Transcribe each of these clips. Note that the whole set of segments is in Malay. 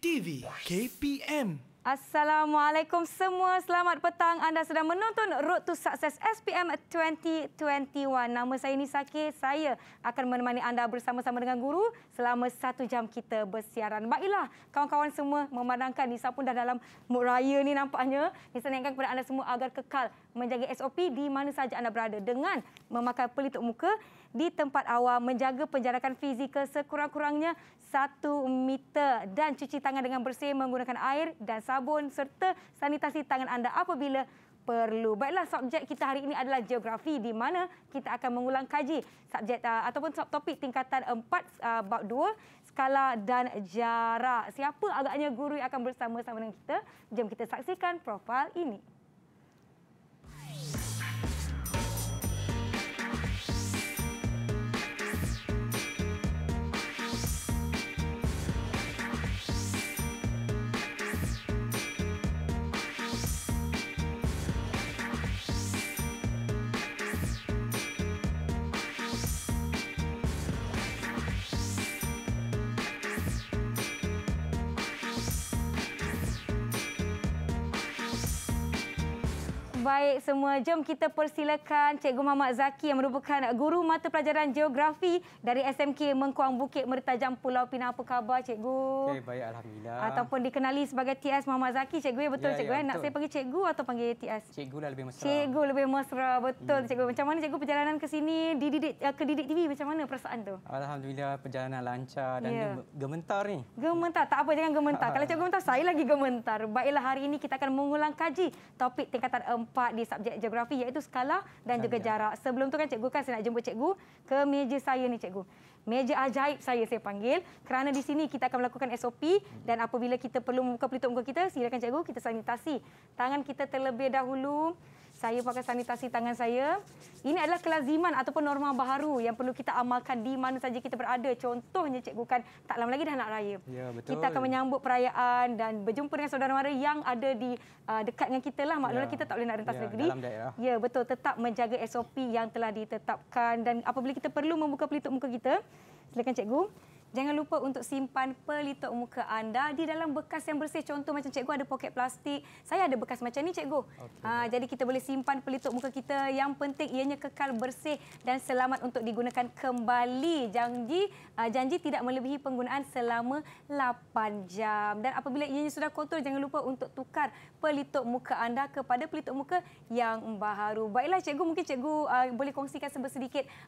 TV KPM. Assalamualaikum semua. Selamat petang. Anda sedang menonton Road to Success SPM 2021. Nama saya Nisa K. Saya akan menemani anda bersama-sama dengan guru selama satu jam kita bersiaran. Baiklah, kawan-kawan semua memandangkan Nisa pun dah dalam mood raya ni nampaknya. Nisa ingatkan kepada anda semua agar kekal menjaga SOP di mana saja anda berada dengan memakai pelitup muka di tempat awam, menjaga penjarakan fizikal sekurang-kurangnya 1 meter dan cuci tangan dengan bersih menggunakan air dan sabun serta sanitasi tangan anda apabila perlu. Baiklah subjek kita hari ini adalah geografi di mana kita akan mengulang kaji subjek uh, ataupun topik tingkatan 4 uh, bab 2 skala dan jarak. Siapa agaknya guru yang akan bersama-sama dengan kita? Jom kita saksikan profil ini. baik semua. Jom kita persilakan Cikgu Muhammad Zaki yang merupakan guru mata pelajaran geografi dari SMK Mengkuang Bukit Mertajam Pulau Pinang. Apa khabar Cikgu? Okay, baik, Alhamdulillah. Ataupun dikenali sebagai TS Muhammad Zaki. Cikgu, ya betul ya, Cikgu? Ya, eh? betul. Nak saya panggil Cikgu atau panggil TS? Cikgu lah lebih mesra. Cikgu lebih mesra, betul hmm. Cikgu. Macam mana Cikgu perjalanan ke sini, dididik, eh, ke Didik TV? Macam mana perasaan tu? Alhamdulillah, perjalanan lancar dan ya. gementar ni. Gementar, tak apa jangan gementar. Kalau Cikgu gementar, saya lagi gementar. Baiklah, hari ini kita akan mengulang kaji topik tingkatan 4 di subjek geografi iaitu skala dan juga jarak. Sebelum tu kan cikgu kan saya nak jemput cikgu ke meja saya ni cikgu. Meja ajaib saya saya panggil kerana di sini kita akan melakukan SOP dan apabila kita perlu membuka pelitup muka kita silakan cikgu kita sanitasi. Tangan kita terlebih dahulu saya pakai sanitasi tangan saya. Ini adalah kelaziman ataupun norma baharu yang perlu kita amalkan di mana saja kita berada. Contohnya cikgu kan tak lama lagi dah nak raya. Ya, betul. Kita akan menyambut perayaan dan berjumpa dengan saudara mara yang ada di uh, dekat dengan kita lah. Maklumlah ya. kita tak boleh nak rentas ya, negeri. Dalam daerah. Ya, betul. Tetap menjaga SOP yang telah ditetapkan dan apabila kita perlu membuka pelitup muka kita. Silakan cikgu. Jangan lupa untuk simpan pelitup muka anda di dalam bekas yang bersih. Contoh macam cikgu ada poket plastik. Saya ada bekas macam ni cikgu. Okay. Ha, ah, jadi kita boleh simpan pelitup muka kita. Yang penting ianya kekal bersih dan selamat untuk digunakan kembali. Janji uh, janji tidak melebihi penggunaan selama 8 jam. Dan apabila ianya sudah kotor, jangan lupa untuk tukar pelitup muka anda kepada pelitup muka yang baru. Baiklah cikgu, mungkin cikgu uh, boleh kongsikan sebesar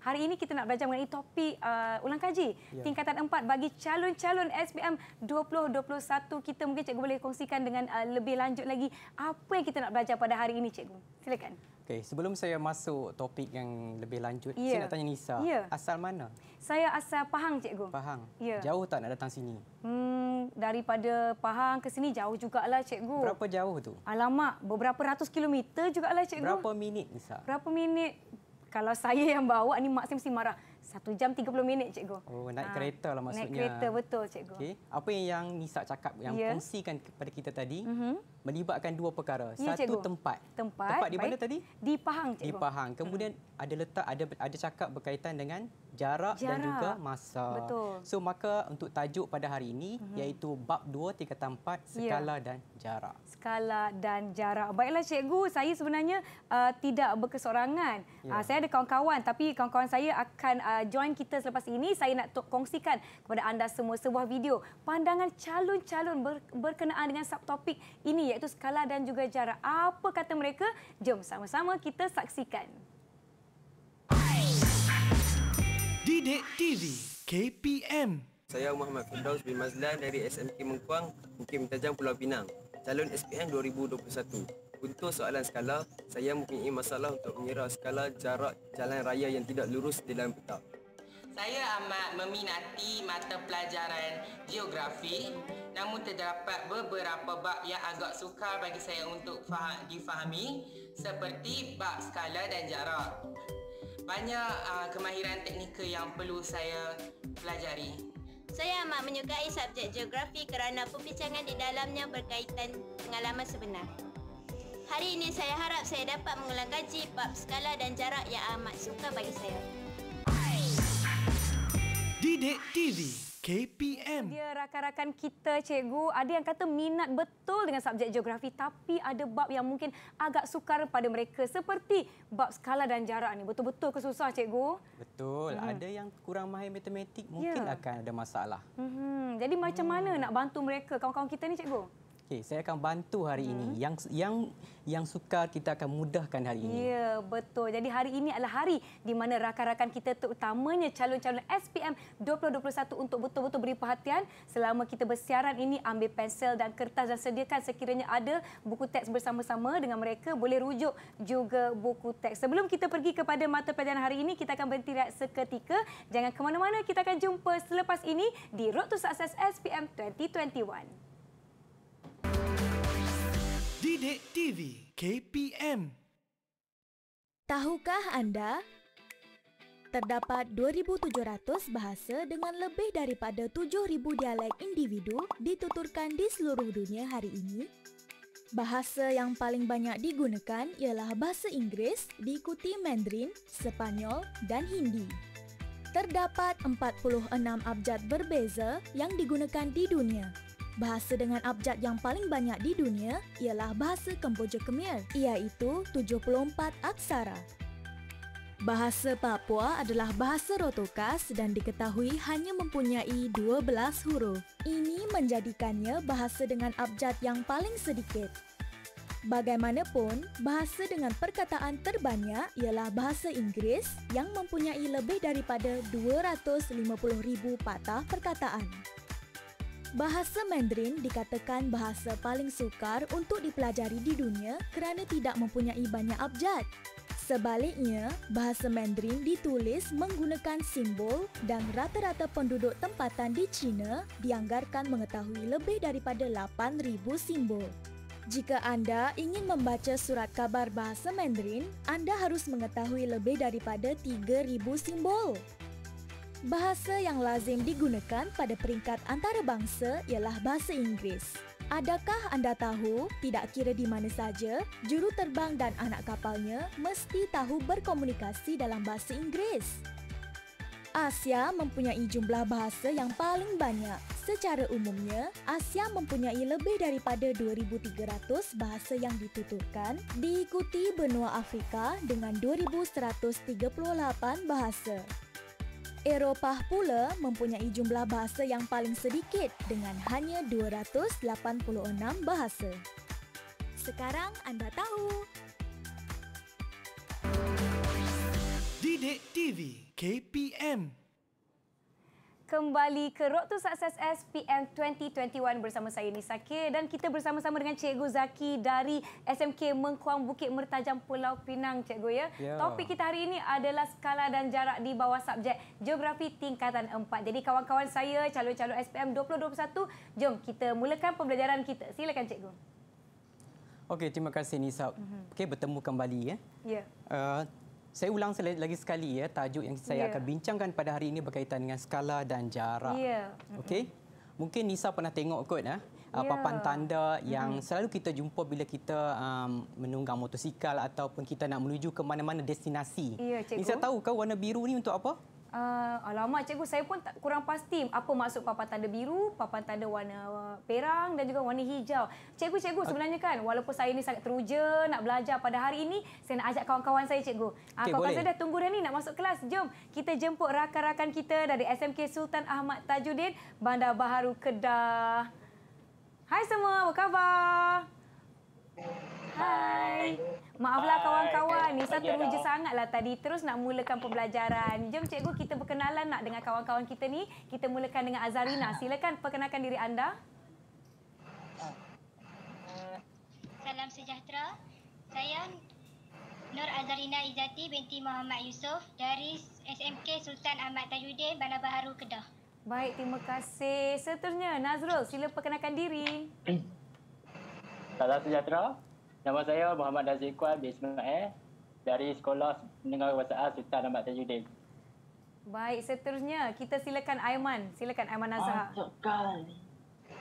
Hari ini kita nak belajar mengenai topik uh, ulang kaji. Yeah. Tingkatan 4 2024 bagi calon-calon SPM 2021 kita mungkin cikgu boleh kongsikan dengan uh, lebih lanjut lagi apa yang kita nak belajar pada hari ini cikgu. Silakan. Okay, sebelum saya masuk topik yang lebih lanjut, yeah. saya nak tanya Nisa, yeah. asal mana? Saya asal Pahang, cikgu. Pahang. Yeah. Jauh tak nak datang sini? Hmm, daripada Pahang ke sini jauh juga lah cikgu. Berapa jauh tu? Alamak, beberapa ratus kilometer juga lah cikgu. Berapa minit, Nisa? Berapa minit? Kalau saya yang bawa ni maksimum mesti marah. Satu jam tiga puluh minit, cikgu. Oh, naik ha. kereta lah maksudnya. Naik kereta, betul, cikgu. Okay. Apa yang yang Nisa cakap, yang ya. kongsikan kepada kita tadi, uh mhm. -huh. melibatkan dua perkara. Ya, Satu cikgu. tempat. Tempat, tempat di mana tadi? Di Pahang, cikgu. Di Pahang. Kemudian hmm. ada letak, ada ada cakap berkaitan dengan jarak, jarak dan juga masa. Betul. So maka untuk tajuk pada hari ini mm -hmm. iaitu bab 2 tingkatan 4 ya. skala yeah. dan jarak. Skala dan jarak. Baiklah cikgu, saya sebenarnya uh, tidak berkesorangan. Yeah. Uh, saya ada kawan-kawan tapi kawan-kawan saya akan uh, join kita selepas ini. Saya nak kongsikan kepada anda semua sebuah video pandangan calon-calon ber berkenaan dengan subtopik ini iaitu skala dan juga jarak. Apa kata mereka? Jom sama-sama kita saksikan. Didik TV KPM Saya Muhammad Firdaus bin Mazlan dari SMK Mengkuang, Mungkin Mentajang Pulau Pinang Calon SPM 2021 Untuk soalan skala, saya mempunyai masalah untuk mengira skala jarak jalan raya yang tidak lurus di dalam peta saya amat meminati mata pelajaran geografi namun terdapat beberapa bab yang agak sukar bagi saya untuk difahami seperti bab skala dan jarak banyak uh, kemahiran teknikal yang perlu saya pelajari. Saya amat menyukai subjek geografi kerana perbincangan di dalamnya berkaitan pengalaman sebenar. Hari ini saya harap saya dapat mengulang kaji bab skala dan jarak yang amat suka bagi saya. Didik TV KPM. Dia rakan-rakan kita cikgu ada yang kata minat betul dengan subjek geografi tapi ada bab yang mungkin agak sukar pada mereka seperti bab skala dan jarak ni betul-betul kesusah cikgu. Betul. Hmm. Ada yang kurang mahir matematik mungkin ya. akan ada masalah. Hmm. Jadi macam hmm. mana nak bantu mereka kawan-kawan kita ni cikgu? Okey, saya akan bantu hari hmm. ini. Yang yang yang sukar kita akan mudahkan hari ini. Ya, betul. Jadi hari ini adalah hari di mana rakan-rakan kita terutamanya calon-calon SPM 2021 untuk betul-betul beri perhatian selama kita bersiaran ini ambil pensel dan kertas dan sediakan sekiranya ada buku teks bersama-sama dengan mereka boleh rujuk juga buku teks. Sebelum kita pergi kepada mata pelajaran hari ini, kita akan berhenti rehat seketika. Jangan ke mana-mana, kita akan jumpa selepas ini di Road to Success SPM 2021. Didik TV KPM Tahukah anda terdapat 2700 bahasa dengan lebih daripada 7000 dialek individu dituturkan di seluruh dunia hari ini? Bahasa yang paling banyak digunakan ialah bahasa Inggeris, diikuti Mandarin, Spanyol dan Hindi. Terdapat 46 abjad berbeza yang digunakan di dunia, Bahasa dengan abjad yang paling banyak di dunia ialah bahasa Kemboja kemir iaitu 74 aksara. Bahasa Papua adalah bahasa rotokas dan diketahui hanya mempunyai 12 huruf. Ini menjadikannya bahasa dengan abjad yang paling sedikit. Bagaimanapun, bahasa dengan perkataan terbanyak ialah bahasa Inggeris yang mempunyai lebih daripada 250,000 patah perkataan. Bahasa Mandarin dikatakan bahasa paling sukar untuk dipelajari di dunia kerana tidak mempunyai banyak abjad. Sebaliknya, bahasa Mandarin ditulis menggunakan simbol dan rata-rata penduduk tempatan di China dianggarkan mengetahui lebih daripada 8000 simbol. Jika anda ingin membaca surat kabar bahasa Mandarin, anda harus mengetahui lebih daripada 3000 simbol. Bahasa yang lazim digunakan pada peringkat antarabangsa ialah bahasa Inggeris. Adakah anda tahu, tidak kira di mana saja, juru terbang dan anak kapalnya mesti tahu berkomunikasi dalam bahasa Inggeris? Asia mempunyai jumlah bahasa yang paling banyak. Secara umumnya, Asia mempunyai lebih daripada 2300 bahasa yang dituturkan, diikuti benua Afrika dengan 2138 bahasa. Eropah pula mempunyai jumlah bahasa yang paling sedikit dengan hanya 286 bahasa. Sekarang anda tahu. Didik TV KPM kembali ke Road to Success SPM 2021 bersama saya Nisa K dan kita bersama-sama dengan Cikgu Zaki dari SMK Mengkuang Bukit Mertajam Pulau Pinang Cikgu ya. Yeah. Topik kita hari ini adalah skala dan jarak di bawah subjek geografi tingkatan 4. Jadi kawan-kawan saya calon-calon SPM 2021, jom kita mulakan pembelajaran kita. Silakan Cikgu. Okey, terima kasih Nisa. mm Okey, bertemu kembali ya. Ya. Yeah. Uh, saya ulang lagi sekali ya tajuk yang saya yeah. akan bincangkan pada hari ini berkaitan dengan skala dan jarak. Yeah. Okey. Mungkin Nisa pernah tengok kot eh? ah, ya yeah. papan tanda yang mm-hmm. selalu kita jumpa bila kita um, menunggang motosikal ataupun kita nak menuju ke mana-mana destinasi. Yeah, Nisa tahu ke warna biru ni untuk apa? Uh, alamak cikgu, saya pun tak, kurang pasti apa maksud papan tanda biru, papan tanda warna eh, perang dan juga warna hijau. Cikgu, cikgu sebenarnya kan walaupun saya ni sangat teruja nak belajar pada hari ini, saya nak ajak kawan-kawan saya cikgu. Uh, ah, okay, kawan-kawan saya dah tunggu dah ni nak masuk kelas. Jom kita jemput rakan-rakan kita dari SMK Sultan Ahmad Tajuddin, Bandar Baharu, Kedah. Hai semua, apa khabar? Hai. Maaflah kawan-kawan, ni teruja ruja sangatlah tadi terus nak mulakan pembelajaran. Jom cikgu kita berkenalan nak dengan kawan-kawan kita ni. Kita mulakan dengan Azarina. Silakan perkenalkan diri anda. Salam sejahtera. Saya Nur Azarina Izati binti Muhammad Yusof dari SMK Sultan Ahmad Tajuddin, Bandar Baharu, Kedah. Baik, terima kasih. Seterusnya, Nazrul, sila perkenalkan diri. Salam sejahtera. Nama saya Muhammad Nazir Kuan bin Ismail eh, dari Sekolah Menengah Kebangsaan Sultan Ahmad Tajuddin. Baik, seterusnya kita silakan Aiman. Silakan Aiman Azhar. Ah,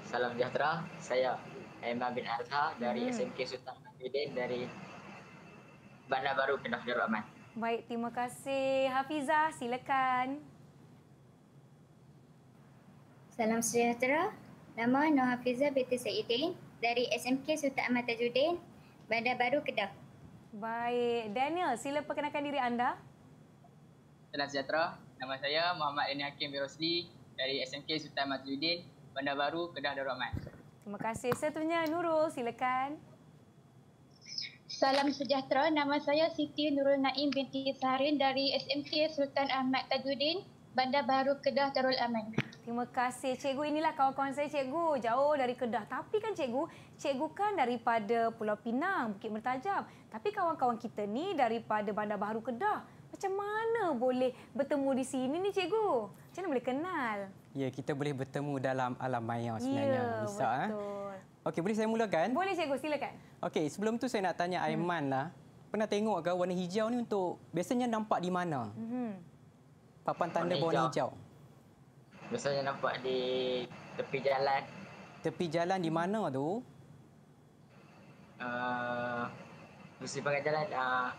Salam sejahtera. Saya Aiman bin Azhar dari hmm. SMK Sultan Ahmad Tajuddin dari Bandar Baru Kedah Darul Aman. Baik, terima kasih. Hafizah, silakan. Salam sejahtera. Nama Noh Hafizah Binti Saidin dari SMK Sultan Ahmad Tajuddin Bandar Baru Kedah. Baik. Daniel, sila perkenalkan diri anda. Salam sejahtera. Nama saya Muhammad Daniel Hakim Birosli dari SMK Sultan Matuddin, Bandar Baru, Kedah Darul Aman. Terima kasih. Satunya Nurul, silakan. Salam sejahtera. Nama saya Siti Nurul Naim binti Sarin dari SMK Sultan Ahmad Tajuddin, Bandar Baru, Kedah Darul Aman. Terima kasih cikgu. Inilah kawan-kawan saya cikgu. Jauh dari Kedah. Tapi kan cikgu, cikgu kan daripada Pulau Pinang, Bukit Mertajam. Tapi kawan-kawan kita ni daripada Bandar Baru Kedah. Macam mana boleh bertemu di sini ni cikgu? Macam mana boleh kenal? Ya, kita boleh bertemu dalam alam maya sebenarnya. Ya, Bisa, eh? betul. Ha? Okey, boleh saya mulakan? Boleh cikgu, silakan. Okey, sebelum tu saya nak tanya hmm. Aiman lah. Pernah tengok ke warna hijau ni untuk biasanya nampak di mana? Hmm. Papan tanda warna hijau. Biasanya nampak di tepi jalan. Tepi jalan di mana tu? Uh, mesti pakai jalan. Uh,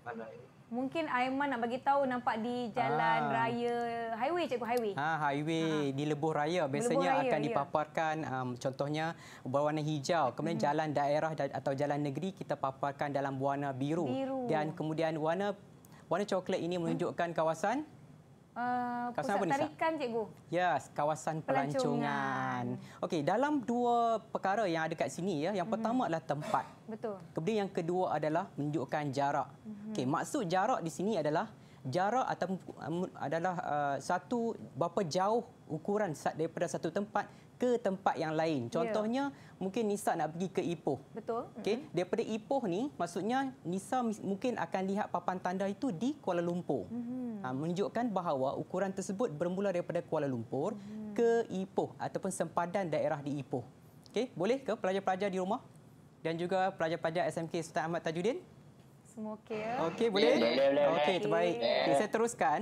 mana Mungkin Aiman nak bagi tahu nampak di jalan ha. raya highway cikgu highway. Ha highway ha. di lebuh raya biasanya raya, akan ya. dipaparkan ya. um, contohnya berwarna hijau kemudian hmm. jalan daerah atau jalan negeri kita paparkan dalam warna biru, biru. dan kemudian warna warna coklat ini menunjukkan hmm. kawasan Uh, kawasan pusat tarikan Nisa? cikgu. Ya, yes, kawasan pelancongan. pelancongan. Okey, dalam dua perkara yang ada kat sini ya, yang mm -hmm. pertama adalah tempat. Betul. Kemudian yang kedua adalah menunjukkan jarak. Mm -hmm. Okey, maksud jarak di sini adalah jarak atau um, adalah uh, satu berapa jauh ukuran daripada satu tempat ke tempat yang lain. Ya. Contohnya yeah. mungkin Nisa nak pergi ke Ipoh. Betul. Okey, mm -hmm. daripada Ipoh ni maksudnya Nisa mungkin akan lihat papan tanda itu di Kuala Lumpur. Mm -hmm. ha, menunjukkan bahawa ukuran tersebut bermula daripada Kuala Lumpur mm -hmm. ke Ipoh ataupun sempadan daerah di Ipoh. Okey, boleh ke pelajar-pelajar di rumah dan juga pelajar-pelajar SMK Sultan Ahmad Tajuddin? Semua okey ya? Okey, boleh. Okey, terbaik. Okay. Okay, saya teruskan.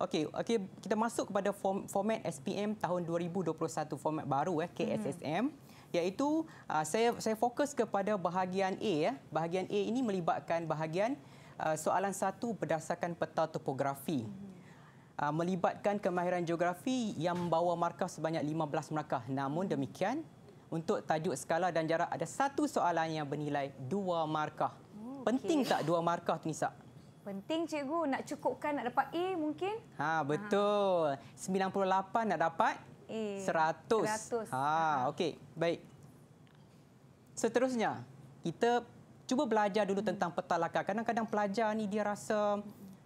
Okey, okey kita masuk kepada form, format SPM tahun 2021 format baru eh KSSM mm-hmm. iaitu uh, saya saya fokus kepada bahagian A Eh. Bahagian A ini melibatkan bahagian uh, soalan satu berdasarkan peta topografi. Mm-hmm. Uh, melibatkan kemahiran geografi yang membawa markah sebanyak 15 markah. Namun mhm. demikian untuk tajuk skala dan jarak ada satu soalan yang bernilai dua markah. okay. Oh, Penting tak dua markah tu Nisa? Penting cikgu nak cukupkan nak dapat A mungkin. Ha betul. Ha. 98 nak dapat A. 100. 100. Ha, ha. okey. Baik. Seterusnya, kita cuba belajar dulu hmm. tentang peta lakar. Kadang-kadang pelajar ni dia rasa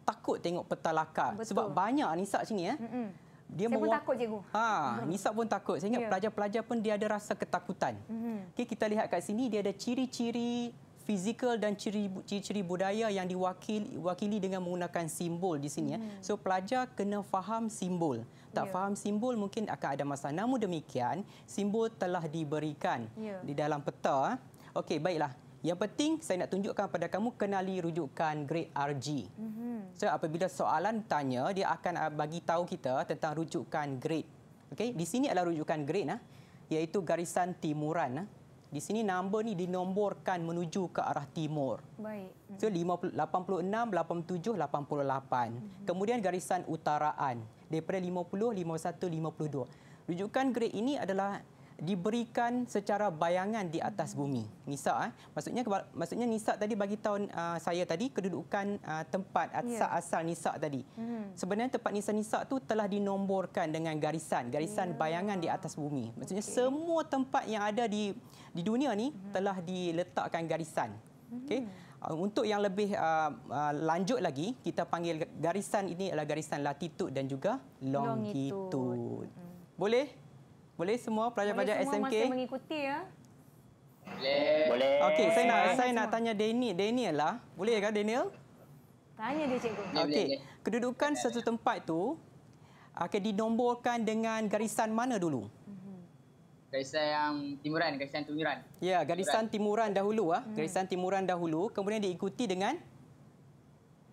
takut tengok peta lakar betul. sebab banyak nisab sini eh. Hmm. Dia Saya pun takut cikgu. Ha, nisa pun takut. Saya ingat pelajar-pelajar yeah. pun dia ada rasa ketakutan. Hmm. Okey, kita lihat kat sini dia ada ciri-ciri fizikal dan ciri-ciri budaya yang diwakili dengan menggunakan simbol di sini. Ya. Hmm. So pelajar kena faham simbol. Tak yeah. faham simbol mungkin akan ada masalah. Namun demikian, simbol telah diberikan yeah. di dalam peta. Ya. Okey, baiklah. Yang penting saya nak tunjukkan kepada kamu kenali rujukan grade RG. Mm -hmm. So apabila soalan tanya dia akan ah, bagi tahu kita tentang rujukan grade. Okey, di sini adalah rujukan grade nah, ya. iaitu garisan timuran di sini number ni dinomborkan menuju ke arah timur. Baik. So 86, 87, 88. Mm -hmm. Kemudian garisan utaraan daripada 50, 51, 52. Rujukan grade ini adalah diberikan secara bayangan di atas bumi. Nisab eh. Maksudnya maksudnya nisab tadi bagi tahun uh, saya tadi kedudukan uh, tempat ya. asal, yeah. asal nisab tadi. Hmm. Sebenarnya tempat nisab-nisab tu telah dinomborkan dengan garisan, garisan yeah. bayangan di atas bumi. Maksudnya okay. semua tempat yang ada di di dunia ni hmm. telah diletakkan garisan. Okey. Hmm. Ah, untuk yang lebih uh, uh, lanjut lagi, kita panggil garisan ini adalah garisan latitud dan juga longitud. longitud. Hmm. Boleh? Boleh semua pelajar-pelajar SMK? Boleh semua masih mengikuti ya. Boleh. Okey, saya nak saya nak tanya Deni, Daniel lah. Boleh ke Daniel? Tanya dia cikgu. Okey. Kedudukan satu tempat tu akan dinombolkan dengan garisan mana dulu? Mhm. Garisan yang timuran, garisan timuran. Ya, garisan timuran dahulu ah. Hmm. Garisan timuran dahulu kemudian diikuti dengan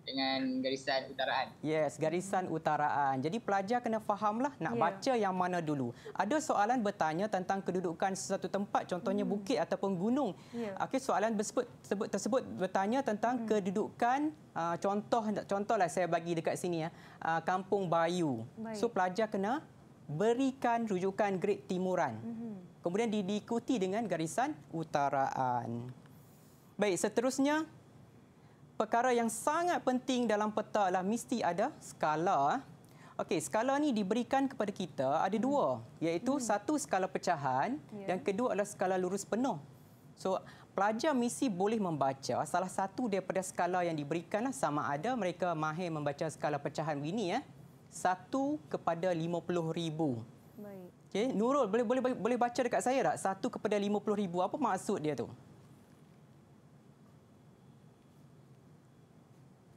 dengan garisan utaraan. Yes, garisan utaraan. Jadi pelajar kena fahamlah nak yeah. baca yang mana dulu. Ada soalan bertanya tentang kedudukan sesuatu tempat, contohnya mm. bukit ataupun gunung. Yeah. Okey, soalan tersebut, tersebut tersebut bertanya tentang mm. kedudukan uh, contoh contohlah saya bagi dekat sini ya, uh, Kampung Bayu. Baik. So pelajar kena berikan rujukan grid timuran. Mm -hmm. Kemudian di, diikuti dengan garisan utaraan. Baik, seterusnya perkara yang sangat penting dalam peta adalah mesti ada skala. Okey, skala ni diberikan kepada kita ada hmm. dua, iaitu hmm. satu skala pecahan yeah. dan kedua adalah skala lurus penuh. So, pelajar misi boleh membaca salah satu daripada skala yang diberikan sama ada mereka mahir membaca skala pecahan begini ya. Satu kepada lima puluh ribu. Baik. Okay. Nurul, boleh, boleh, boleh baca dekat saya tak? Satu kepada lima puluh ribu, apa maksud dia tu?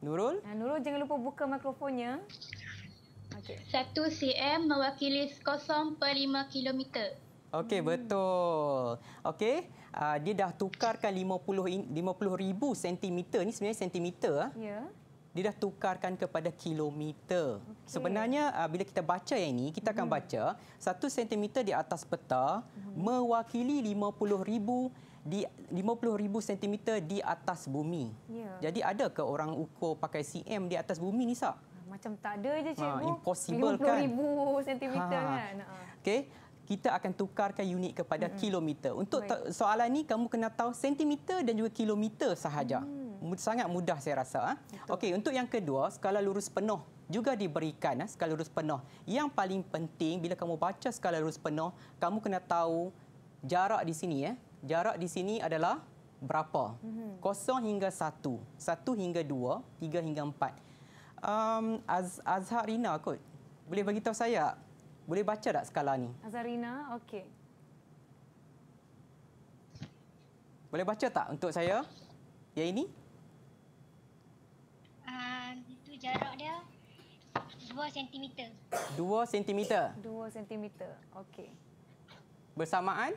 Nurul. Nah, Nurul jangan lupa buka mikrofonnya. Okay. 1 cm mewakili 0.5 per 5 km. Okey, hmm. betul. Okey, uh, dia dah tukarkan 50 50,000 cm. ni sebenarnya cm. Ah. Ya. Dia dah tukarkan kepada kilometer. Okay. Sebenarnya, uh, bila kita baca yang ini, kita akan hmm. baca 1 cm di atas peta hmm. mewakili 50,000 cm di 50,000 cm di atas bumi. Ya. Jadi ada ke orang ukur pakai cm di atas bumi ni sah? Macam tak ada je ha, cikgu. Ha, impossible 50, kan? 50,000 cm ha. kan. Ha. Okey, kita akan tukarkan unit kepada hmm. kilometer. Untuk Baik. soalan ni kamu kena tahu sentimeter dan juga kilometer sahaja. Hmm. Sangat mudah saya rasa. Ha? Okey, untuk yang kedua, skala lurus penuh juga diberikan skala lurus penuh. Yang paling penting bila kamu baca skala lurus penuh, kamu kena tahu jarak di sini eh jarak di sini adalah berapa? Mhm. Kosong hingga satu, satu hingga dua, tiga hingga empat. Um, Az Azharina kot, boleh bagi tahu saya, boleh baca tak skala ni? Azharina, okey. Boleh baca tak untuk saya? Ya ini? Ah, jarak dia 2 cm. 2 cm. 2 cm. Okey. Bersamaan?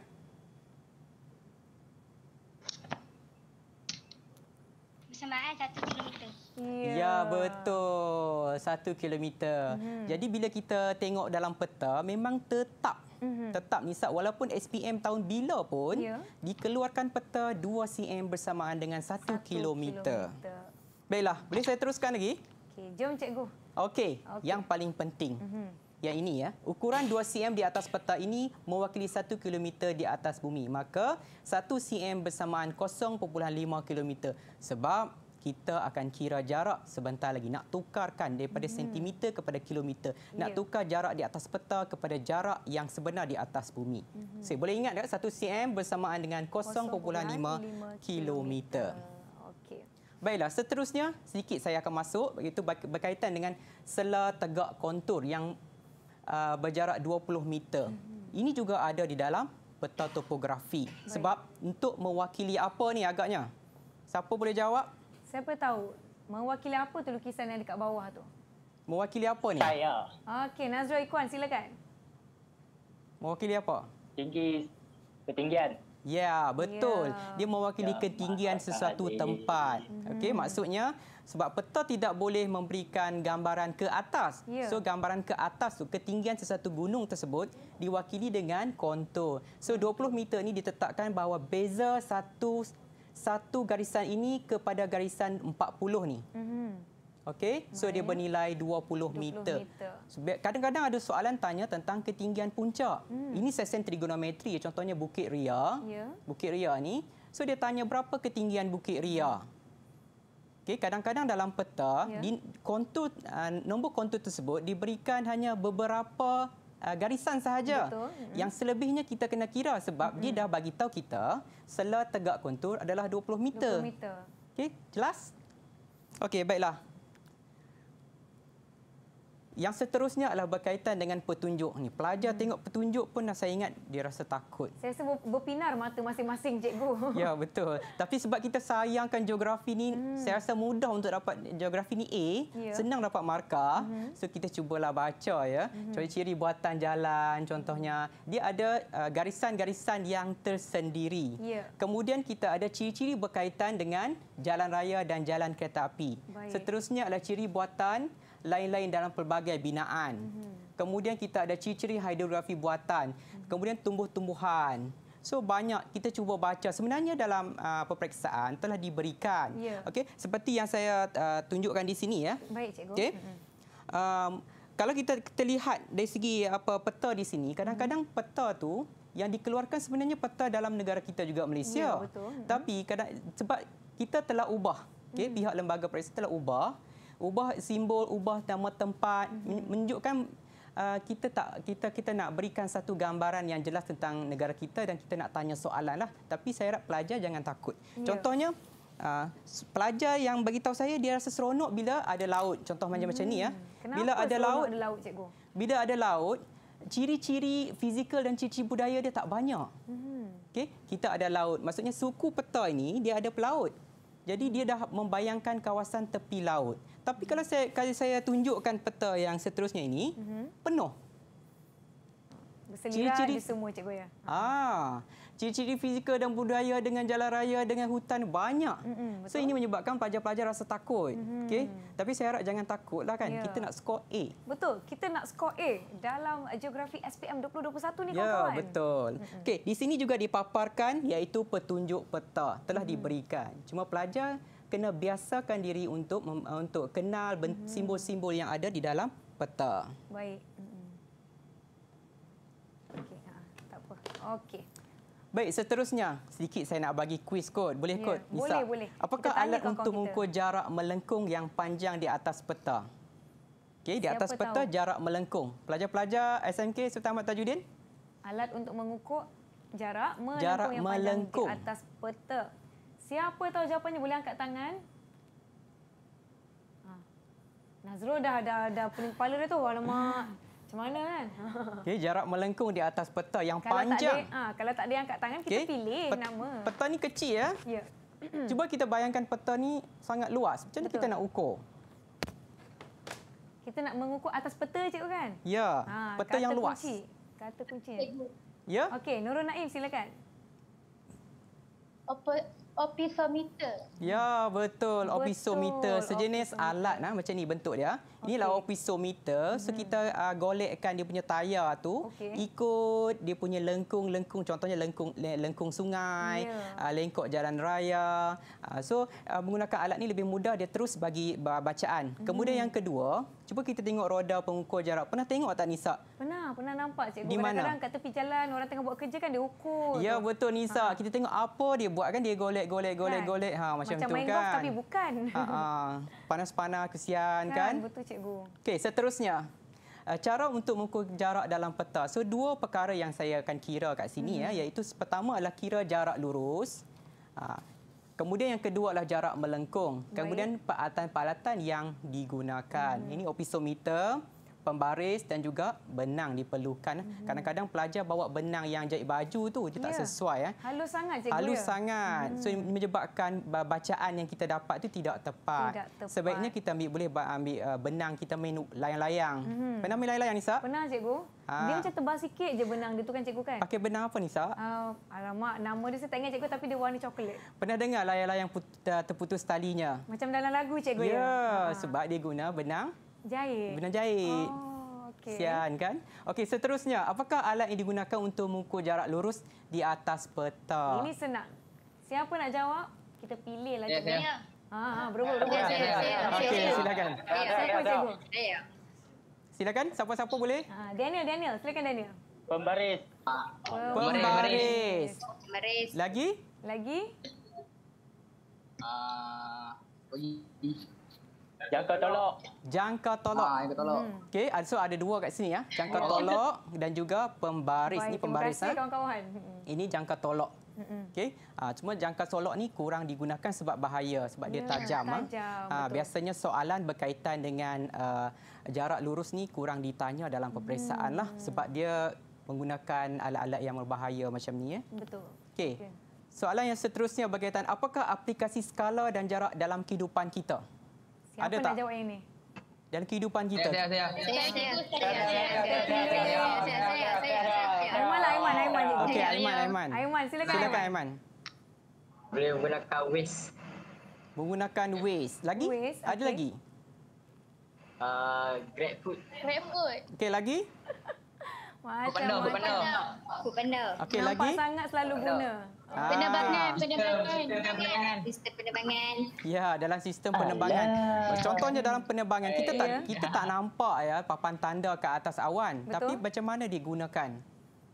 persembahan eh, satu kilometer. Yeah. Ya, betul. Satu kilometer. Mm -hmm. Jadi bila kita tengok dalam peta, memang tetap. Mm -hmm. Tetap Nisab, walaupun SPM tahun bila pun, yeah. dikeluarkan peta 2cm bersamaan dengan 1 kilometer. Baiklah, boleh saya teruskan lagi? Okay. Jom, Cikgu. Okey, okay. yang paling penting. Mm -hmm yang ini ya. Ukuran 2 cm di atas peta ini mewakili 1 km di atas bumi. Maka 1 cm bersamaan 0.5 km. Sebab kita akan kira jarak sebentar lagi nak tukarkan daripada hmm. sentimeter kepada kilometer nak ya. tukar jarak di atas peta kepada jarak yang sebenar di atas bumi. Saya mhm. so, boleh ingat tak 1 cm bersamaan dengan 0.5 kilometer. Ah, okey. Baiklah, seterusnya sedikit saya akan masuk begitu berkaitan dengan sela tegak kontur yang Uh, berjarak 20 meter. Mm-hmm. Ini juga ada di dalam peta topografi. Sebab untuk mewakili apa ni agaknya? Siapa boleh jawab? Siapa tahu mewakili apa tu lukisan yang dekat bawah tu? Mewakili apa ni? Saya. Okey, Nazrul Ikhwan silakan. Mewakili apa? Tinggi ketinggian. Ya, betul. Yeah. Dia mewakili ya, ketinggian sesuatu tempat. Hmm. Okey, maksudnya sebab peta tidak boleh memberikan gambaran ke atas. Yeah. So gambaran ke atas tu ketinggian sesuatu gunung tersebut diwakili dengan kontur. So 20 meter ini ditetapkan bahawa beza satu satu garisan ini kepada garisan 40 ni. Mm -hmm. Okey, so dia bernilai 20, 20 meter. Kadang-kadang ada soalan tanya tentang ketinggian puncak. Hmm. Ini sesen trigonometri, contohnya Bukit Ria. Yeah. Bukit Ria ni, so dia tanya berapa ketinggian Bukit Ria. Ya. Okey, kadang-kadang dalam peta, yeah. di kontur uh, nombor kontur tersebut diberikan hanya beberapa uh, garisan sahaja. Betul. Mm-hmm. Yang selebihnya kita kena kira sebab -hmm. dia mm-hmm. dah bagi tahu kita selar tegak kontur adalah 20 meter. 20 meter. Okey, jelas? Okey, baiklah. Yang seterusnya adalah berkaitan dengan petunjuk ni. Pelajar hmm. tengok petunjuk pun dah saya ingat dia rasa takut. Saya rasa berpinar mata masing-masing cikgu. Ya, betul. Tapi sebab kita sayangkan geografi ni, hmm. saya rasa mudah untuk dapat geografi ni A, yeah. senang dapat markah. Hmm. So kita cubalah baca ya. Hmm. Ciri-ciri buatan jalan contohnya, dia ada uh, garisan-garisan uh, yang tersendiri. Yeah. Kemudian kita ada ciri-ciri berkaitan dengan jalan raya dan jalan kereta api. Baik. Seterusnya adalah ciri buatan lain-lain dalam pelbagai binaan. Mhm. Kemudian kita ada ciri hidrografi buatan. Mhm. Kemudian tumbuh-tumbuhan. So banyak kita cuba baca sebenarnya dalam uh, peperiksaan telah diberikan. Ya. Okey, seperti yang saya uh, tunjukkan di sini ya. Baik cikgu. Okey. Mhm. Um, kalau kita, kita lihat dari segi apa peta di sini, kadang-kadang peta tu yang dikeluarkan sebenarnya peta dalam negara kita juga Malaysia. Ya, betul. Tapi kadang sebab kita telah ubah, okey, pihak lembaga peperiksaan telah ubah ubah simbol ubah nama tempat mhm. menunjukkan uh, kita tak kita kita nak berikan satu gambaran yang jelas tentang negara kita dan kita nak tanya soalan lah tapi saya harap pelajar jangan takut yeah. contohnya uh, pelajar yang bagi tahu saya dia rasa seronok bila ada laut contoh macam hmm. macam ni ya Kenapa bila ada laut ada laut cikgu bila ada laut ciri-ciri fizikal dan ciri-ciri budaya dia tak banyak. Mm-hmm. Okey, kita ada laut. Maksudnya suku peta ini dia ada pelaut. Jadi dia dah membayangkan kawasan tepi laut. Tapi kalau saya kalau saya tunjukkan peta yang seterusnya ini, mm-hmm. penuh. Berselirah ciri-ciri di semua cikgu ya. Ah, ciri-ciri fizikal dan budaya dengan jalan raya dengan hutan banyak. Mm-hmm, so ini menyebabkan pelajar-pelajar rasa takut. Mm-hmm. Okey. Tapi saya harap jangan takutlah kan. Yeah. Kita nak skor A. Betul. Kita nak skor A dalam geografi SPM 2021 ni ya, kawan-kawan. Ya, yeah, betul. Mm-hmm. Okey, di sini juga dipaparkan iaitu petunjuk peta telah mm-hmm. diberikan. Cuma pelajar kena biasakan diri untuk uh, untuk kenal mhm. simbol-simbol yang ada di dalam peta. Baik. Ha, Okey, Baik, seterusnya sedikit saya nak bagi kuis kod. Boleh kod? Ya, boleh, boleh. Apakah kita alat untuk mengukur jarak melengkung yang panjang di atas peta? Okey, di atas peta tahu? jarak melengkung. Pelajar-pelajar SMK Sultan Ahmad Tajuddin? Alat untuk mengukur jarak melengkung jarak yang panjang di atas peta. Siapa tahu jawapannya boleh angkat tangan. Nazro ha. Nazrul dah ada ada pening kepala dia tu. Alamak. Macam mana kan? Okey, jarak melengkung di atas peta yang kalau panjang. Tak ada, ha, kalau tak ada angkat tangan, okay. kita pilih Pet- nama. Peta ni kecil ya? Ya. Cuba kita bayangkan peta ni sangat luas. Macam mana kita nak ukur? Kita nak mengukur atas peta cikgu kan? Ya. Ha, peta yang luas. Kunci. Kata kunci. Ya? Okey, Nurul Naim silakan. Apa, opisometer. Ya, betul. betul. Opisometer sejenis opisometer. alat nah macam ni bentuk dia. Inilah okay. opisometer. So kita uh, hmm. ah, golekkan dia punya tayar tu okay. ikut dia punya lengkung-lengkung contohnya lengkung lengkung sungai, yeah. Ya. uh, lengkok jalan raya. Uh, so uh, menggunakan alat ni lebih mudah dia terus bagi bacaan. Kemudian hmm. yang kedua, cuba kita tengok roda pengukur jarak. Pernah tengok tak Nisa? Pernah, pernah nampak cikgu. Kadang-kadang kat tepi jalan orang tengah buat kerja kan dia ukur. Ya, tu. betul Nisa. Ha. Kita tengok apa dia buat kan dia golek golek, golek, kan? golek. Ha, macam, macam tu kan. Macam main tapi bukan. Ha, ha. Panas-panas, kesian kan, kan. Betul, cikgu. Okey, seterusnya. Eh, cara untuk mengukur jarak dalam peta. So, dua perkara yang saya akan kira kat sini. Hmm. Ya, iaitu pertama adalah kira jarak lurus. Ha. Kemudian yang kedua adalah jarak melengkung. Kemudian peralatan-peralatan yang digunakan. Hmm. Ini Opisometer pembaris dan juga benang diperlukan. Mhm. Kadang-kadang hmm. pelajar bawa benang yang jahit baju tu dia tak ya. sesuai eh. Halus sangat cikgu. Halus ya? sangat. Hmm. So mhm. menyebabkan bacaan yang kita dapat itu tidak tepat. tidak tepat. Sebaiknya kita ambil boleh ambil eh, benang kita main layang-layang. Hmm. Pernah main layang-layang Nisa? Pernah cikgu. Ha. Dia macam tebal sikit je benang dia tu kan cikgu kan? Pakai benang apa Nisa? Uh, alamak, nama dia saya tak ingat cikgu tapi dia warna coklat. Pernah dengar layang-layang terputus talinya? Macam dalam lagu cikgu yeah, ya? Ya, ha. sebab dia guna benang Jahit. Benang jahit. Oh. Okay. Sian kan? Okey, seterusnya, apakah alat yang digunakan untuk mengukur jarak lurus di atas peta? Ini senang. Siapa nak jawab? Kita pilih lah. Ya, saya. Ha, ha, berubah, berubah. Okey, silakan. Siapa, cikgu? Silakan, siapa-siapa boleh? Ha, Daniel, Daniel. Silakan, Daniel. Pembaris. Ah. Pembaris. Pembaris. Lagi? Lagi? Uh, Jangka tolok. Jangka tolok. Ha, jangka tolok. Hmm. Okey, ah, so ada dua kat sini ya. Jangka tolok dan juga pembaris. ni Ini pembaris. Terima kasih ha. kawan-kawan. Hmm. Ini jangka tolok. Okey, uh, ah, cuma jangka tolok ni kurang digunakan sebab bahaya sebab dia ya, tajam. Yeah, ha. tajam uh, biasanya soalan berkaitan dengan uh, jarak lurus ni kurang ditanya dalam peperiksaan lah, hmm. lah sebab dia menggunakan alat-alat yang berbahaya macam ni. Ya. Betul. Okey, okay. soalan yang seterusnya berkaitan apakah aplikasi skala dan jarak dalam kehidupan kita? Siapa ada tak? jawab ini? Dan kehidupan kita. Saya, saya. Saya, saya. Saya, saya. Aiman, Aiman. Okey, Aiman, Aiman. Aiman, silakan. Silakan, Aiman. Boleh menggunakan waste. Menggunakan waste. Lagi? Waste, okay. Ada lagi? Uh, great food. Great food. Okey, lagi? Macam mana? Aku pandai. Okey lagi. Nampak sangat selalu guna. Ah. Penerbangan, penerbangan, sistem penerbangan. Ya, dalam sistem penerbangan. Contohnya dalam penerbangan kita tak ya. kita tak nampak ya papan tanda ke atas awan, Betul? tapi bagaimana digunakan?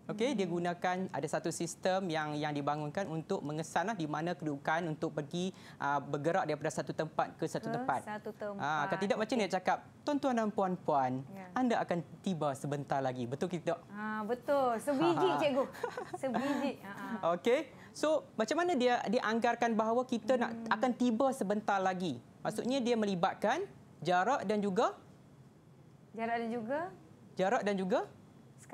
Okey, dia gunakan ada satu sistem yang yang dibangunkan untuk mengesanlah di mana kedudukan untuk pergi uh, bergerak daripada satu tempat ke satu ke tempat. Satu tempat. Ah, kalau tidak okay. macam ni cakap, tuan-tuan dan puan-puan, yeah. anda akan tiba sebentar lagi. Betul kita? Ah, betul. Sebiji cikgu. Sebiji. Ha. Okey. So, macam mana dia dianggarkan bahawa kita hmm. nak akan tiba sebentar lagi? Maksudnya dia melibatkan jarak dan juga jarak dan juga jarak dan juga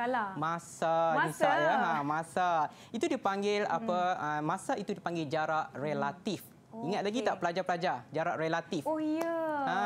kala. Masa, masa. Lisa, ya. ha, masa. Itu dipanggil hmm. apa? Uh, masa itu dipanggil jarak relatif. Oh, ingat lagi okay. tak pelajar-pelajar jarak relatif? Oh ya. Ha,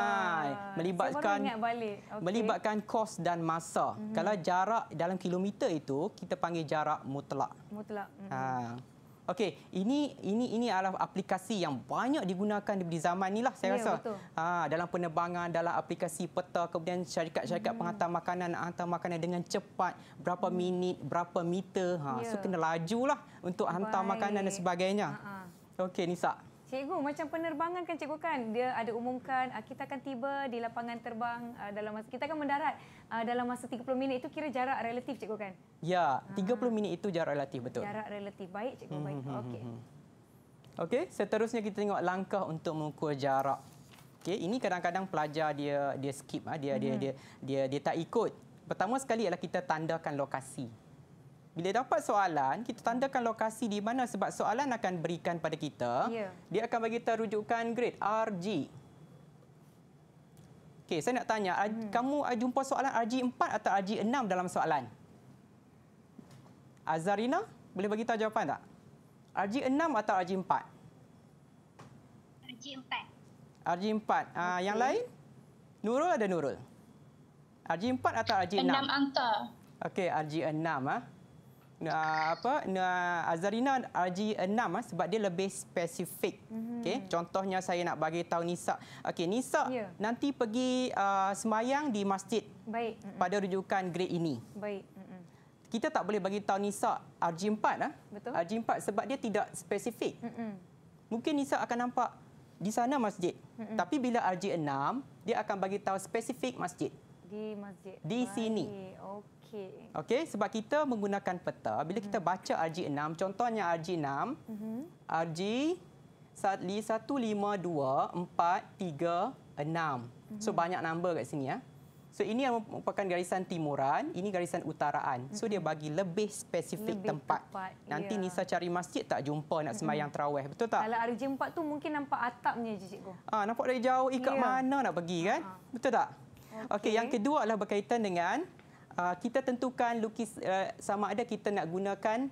melibatkan Saya Okay. Melibatkan kos dan masa. Mm -hmm. Kalau jarak dalam kilometer itu kita panggil jarak mutlak. Mutlak. Mm -hmm. Ha. Okey, ini ini ini adalah aplikasi yang banyak digunakan di zaman ini lah saya ya, rasa. Ha, dalam penerbangan, dalam aplikasi peta, kemudian syarikat-syarikat hmm. penghantar makanan hantar makanan dengan cepat, berapa hmm. minit, berapa meter. Ha, ya. so kena lajulah untuk hantar makanan dan sebagainya. Ha, ha. Okey, Nisa. Cikgu, macam penerbangan kan cikgu kan? Dia ada umumkan ah, kita akan tiba di lapangan terbang ah, dalam masa kita akan mendarat ah, dalam masa 30 minit itu kira jarak relatif cikgu kan? Ya, 30 minit itu jarak relatif betul. Jarak relatif baik cikgu baik. Hmm, hmm, hmm, Okey. okay. seterusnya kita tengok langkah untuk mengukur jarak. Okay, ini kadang-kadang pelajar dia dia skip dia, hmm. dia mm-hmm. dia dia dia tak ikut. Pertama sekali ialah kita tandakan lokasi bila dapat soalan kita tandakan lokasi di mana sebab soalan akan berikan pada kita yeah. dia akan bagi kita rujukan grade RG Okey saya nak tanya hmm. kamu jumpa soalan RG 4 atau RG 6 dalam soalan Azarina boleh bagi tahu jawapan tak RG 6 atau RG 4 RG 4 RG 4 okay. ha, yang lain Nurul ada Nurul RG 4 atau RG 6 6 angka Okey RG 6 ah uh, apa uh, Azarina RG6 uh, ah, sebab dia lebih spesifik. Mm -hmm. Okey, contohnya saya nak bagi tahu Nisa. Okey, Nisa yeah. nanti pergi uh, semayang di masjid. Baik. Mm -mm. Pada rujukan grade ini. Baik. Mm -mm. Kita tak boleh bagi tahu Nisa RG4 ah. Uh. RG4 sebab dia tidak spesifik. Mm -mm. Mungkin Nisa akan nampak di sana masjid. Mm -mm. Tapi bila RG6 dia akan bagi tahu spesifik masjid. Di masjid. Di sini. Okay. Okey. Okey, sebab kita menggunakan peta, bila kita hmm. baca RG6, contohnya RG6, uh -huh. RG sat li 152436. So hmm. banyak nombor kat sini ya. So ini yang merupakan garisan timuran, ini garisan utaraan. So dia hmm. bagi lebih spesifik lebih tempat. tempat. Nanti yeah. Nisa cari masjid tak jumpa nak sembahyang tarawih, betul tak? Kalau RJ4 tu mungkin nampak atapnya je cikgu. Ah nampak dari jauh, ikat yeah. mana nak pergi kan? Uh ah. -huh. Betul tak? Okey, okay, yang kedua adalah berkaitan dengan Ah, kita tentukan lukis eh, sama ada kita nak gunakan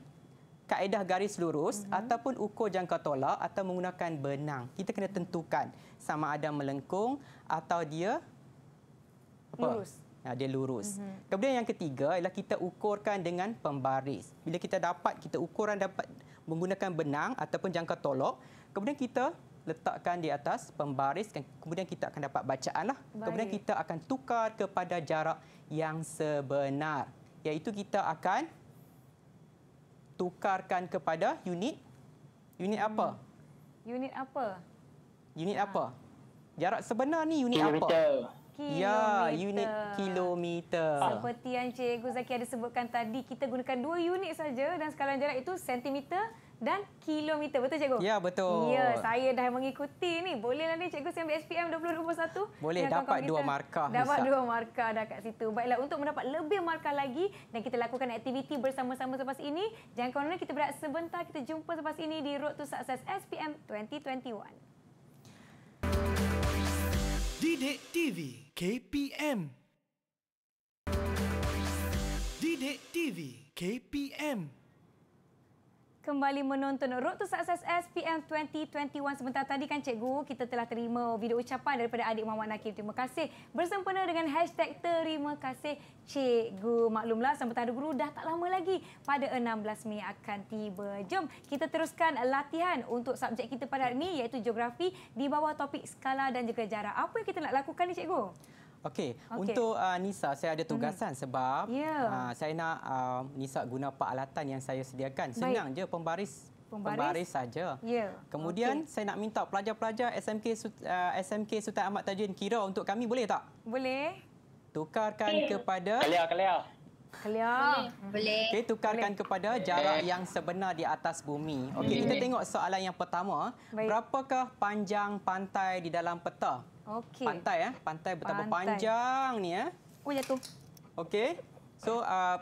kaedah garis lurus mm -hmm. ataupun ukur jangka tolak atau menggunakan benang. Kita kena tentukan sama ada melengkung atau dia apa? lurus. Ya, dia lurus. Mm -hmm. Kemudian yang ketiga ialah kita ukurkan dengan pembaris. Bila kita dapat kita ukuran dapat menggunakan benang ataupun jangka tolak, kemudian kita letakkan di atas pembaris kemudian kita akan dapat bacaan lah. Kemudian kita akan tukar kepada jarak yang sebenar. Iaitu kita akan tukarkan kepada unit. Unit hmm. apa? Unit apa? Unit ha. apa? Jarak sebenar ni unit kilometer. apa? Kilometer. Ya, unit kilometer. Seperti yang Cikgu Zaki ada sebutkan tadi, kita gunakan dua unit saja dan skala jarak itu sentimeter dan kilometer. Betul cikgu? Ya, betul. Ya, saya dah mengikuti ni. Bolehlah ni cikgu sambil SPM 2021. Boleh dapat dua markah. Dapat bisa. dua markah dah kat situ. Baiklah, untuk mendapat lebih markah lagi dan kita lakukan aktiviti bersama-sama selepas ini, jangan kononnya kita berat sebentar. Kita jumpa selepas ini di Road to Success SPM 2021. Didik TV KPM Didik TV KPM kembali menonton Road to Success SPM 2021. Sebentar tadi kan cikgu, kita telah terima video ucapan daripada adik Muhammad Nakib. Terima kasih. Bersempena dengan hashtag terima kasih cikgu. Maklumlah, sambutan hari guru dah tak lama lagi. Pada 16 Mei akan tiba. Jom kita teruskan latihan untuk subjek kita pada hari ini iaitu geografi di bawah topik skala dan juga jarak. Apa yang kita nak lakukan ni cikgu? Okey, okay. untuk uh, Nisa saya ada tugasan hmm. sebab yeah. uh, saya nak uh, Nisa guna peralatan yang saya sediakan. Senang Baik. je pembaris pembaris saja. Yeah. Kemudian okay. saya nak minta pelajar-pelajar SMK uh, SMK Sultan Ahmad Tajin kira untuk kami boleh tak? Boleh. Tukarkan yeah. kepada Kelia Kelia. Kelia. Boleh. Okey, tukarkan boleh. kepada jarak boleh. yang sebenar di atas bumi. Okey, kita tengok soalan yang pertama. Baik. Berapakah panjang pantai di dalam peta? Okey. Pantai eh, pantai bertambah panjang ni eh. Oh jatuh. Ya Okey. So uh,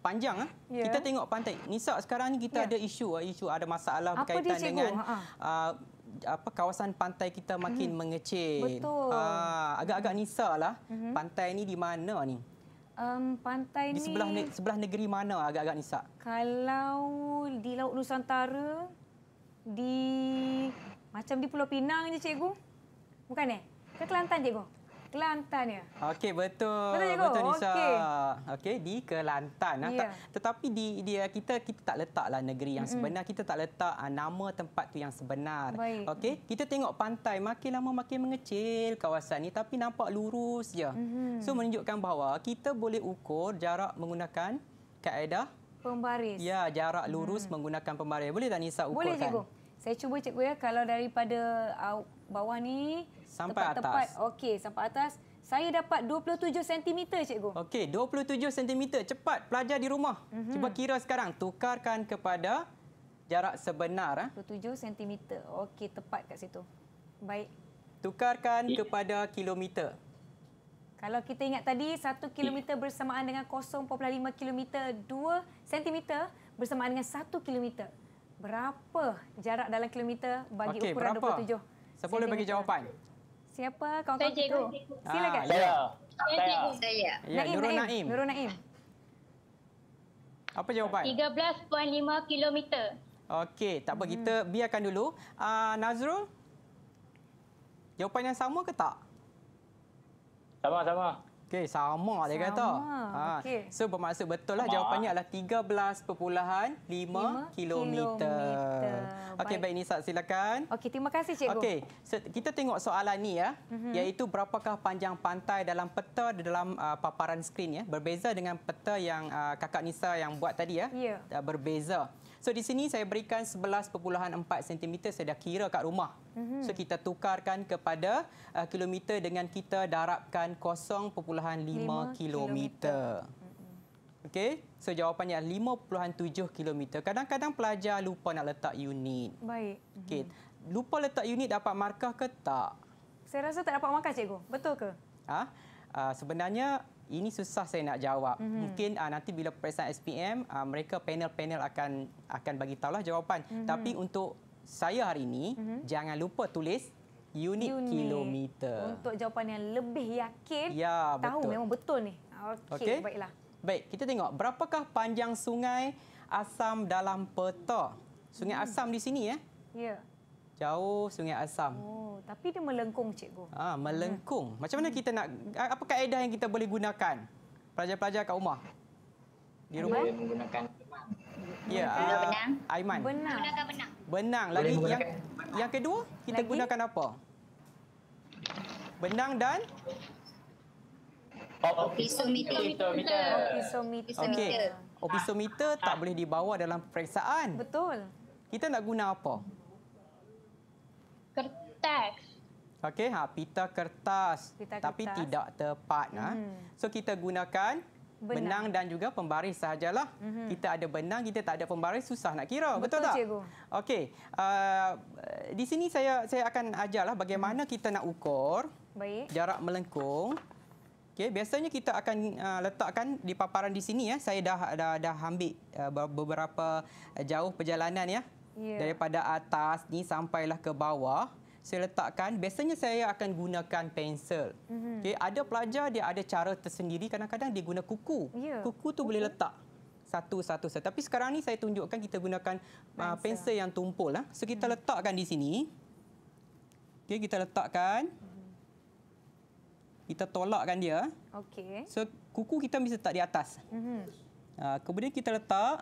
panjang ah. Eh. Yeah. Kita tengok pantai. Nisa sekarang ni kita yeah. ada isu, eh. isu ada masalah Apa berkaitan dia, dengan ha uh, apa kawasan pantai kita makin hmm. mengecil. Betul. Ah, agak-agak uh, hmm. nisa lah. Hmm. Pantai ni di mana ni? Um, pantai ni di sebelah ni... Ne sebelah negeri mana agak-agak nisa? Kalau di Laut Nusantara di macam di Pulau Pinang je cikgu. Bukan eh? Ke Kelantan, cikgu? Kelantan ya. Okey, betul. Betul, cikgu. Betul, Nisa. Okey, okay, di Kelantan. Yeah. Ya. Tak, tetapi di dia eh, kita kita tak letaklah negeri yang mm -hmm. sebenar. Kita tak letak uh, nama tempat tu yang sebenar. Okey, kita tengok pantai makin lama makin mengecil kawasan ni tapi nampak lurus je. Mm -hmm. So menunjukkan bahawa kita boleh ukur jarak menggunakan kaedah pembaris. Ya, jarak lurus mm. menggunakan pembaris. Boleh tak Nisa ukurkan? Boleh, cikgu. Saya cuba cikgu ya kalau daripada uh, bawah ni sampai tepat, atas. Okey, sampai atas. Saya dapat 27 cm cikgu. Okey, 27 cm. Cepat pelajar di rumah. Mm -hmm. Cuba kira sekarang tukarkan kepada jarak sebenar 27 eh. cm. Okey, tepat kat situ. Baik. Tukarkan kepada kilometer. Kalau kita ingat tadi 1 km bersamaan dengan 0.5 km 2 cm bersamaan dengan 1 kilometer. Berapa jarak dalam kilometer bagi okay, ukuran berapa? 27? Saya Sini boleh bagi jawapan. Siapa kawan-kawan saya cikgu. itu? Cikgu. Silakan. Ah, saya. Saya. Cikgu. saya. Ya, Naim, Nurul Naim. Naim. Nurul Naim. Apa jawapan? 13.5 kilometer. Okey, tak apa. Kita hmm. biarkan dulu. Uh, Nazrul, jawapan yang sama ke tak? Sama-sama. Okey, sama, sama kata. Ha. Okay. So bermaksud betul lah jawapannya adalah 13.5 km. Okey, baik Nisa sat silakan. Okey, terima kasih cikgu. Okey, so, kita tengok soalan ni ya, uh mhm. -huh. iaitu berapakah panjang pantai dalam peta di dalam uh, paparan skrin ya, berbeza dengan peta yang uh, kakak Nisa yang buat tadi ya. Yeah. Ya. Uh, berbeza. So di sini saya berikan 11.4 cm saya dah kira kat rumah. Mhm. So kita tukarkan kepada uh, kilometer dengan kita darabkan 0.5 km. km. Okey, so jawapannya 5.7 km. Kadang-kadang pelajar lupa nak letak unit. Baik. Okey. Lupa letak unit dapat markah ke tak? Saya rasa tak dapat markah cikgu. Betul ke? Ha? Uh, sebenarnya ini susah saya nak jawab. Mm-hmm. Mungkin uh, nanti bila peperiksaan SPM, uh, ah, mereka panel-panel akan akan bagi tahulah jawapan. Mm-hmm. Tapi untuk saya hari ini, mm-hmm. jangan lupa tulis unit, unit kilometer. Untuk jawapan yang lebih yakin, ya, tahu betul. memang betul ni. Okey, okay. baiklah. Baik, kita tengok berapakah panjang sungai Asam dalam peta? Sungai mm. Asam di sini eh? ya? Ya. Yeah. Jauh Sungai Asam. Oh tapi dia melengkung cikgu. Ah, melengkung. Hmm. Macam mana hmm. kita nak ah, apa kaedah yang kita boleh gunakan? Pelajar-pelajar kat rumah. Di rumah boleh menggunakan Ya, uh, benang. Aiman. Benang. Gunakan benang. Benang lagi boleh yang benang. yang kedua kita lagi? gunakan apa? Benang dan opisometer. Opisometer. Okey. Opisometer ha. tak boleh dibawa dalam periksaan. Betul. Kita nak guna apa? kertas. Okey, ha, pita kertas. Pita tapi kertas. tidak tepat. Ha. Hmm. Ha. So kita gunakan benang. benang dan juga pembaris sahajalah. Hmm. Kita ada benang, kita tak ada pembaris, susah nak kira. Betul, Betul tak? Betul, cikgu. Okey, uh, di sini saya saya akan ajarlah bagaimana hmm. kita nak ukur Baik. jarak melengkung. Okey, biasanya kita akan uh, letakkan di paparan di sini ya. Saya dah dah dah ambil uh, beberapa jauh perjalanan ya. Yeah. Daripada atas ni sampailah ke bawah saya letakkan biasanya saya akan gunakan pensel. Mm-hmm. Okey, ada pelajar dia ada cara tersendiri kadang-kadang dia guna kuku. Yeah. Kuku tu okay. boleh letak satu satu satu. Tapi sekarang ni saya tunjukkan kita gunakan ah, pensel, uh, pensel yang tumpul lah. So kita mm-hmm. letakkan di sini. Okay, kita letakkan. Mm-hmm. Kita tolakkan dia. Okay. So kuku kita mesti letak di atas. Mm-hmm. Uh, kemudian kita letak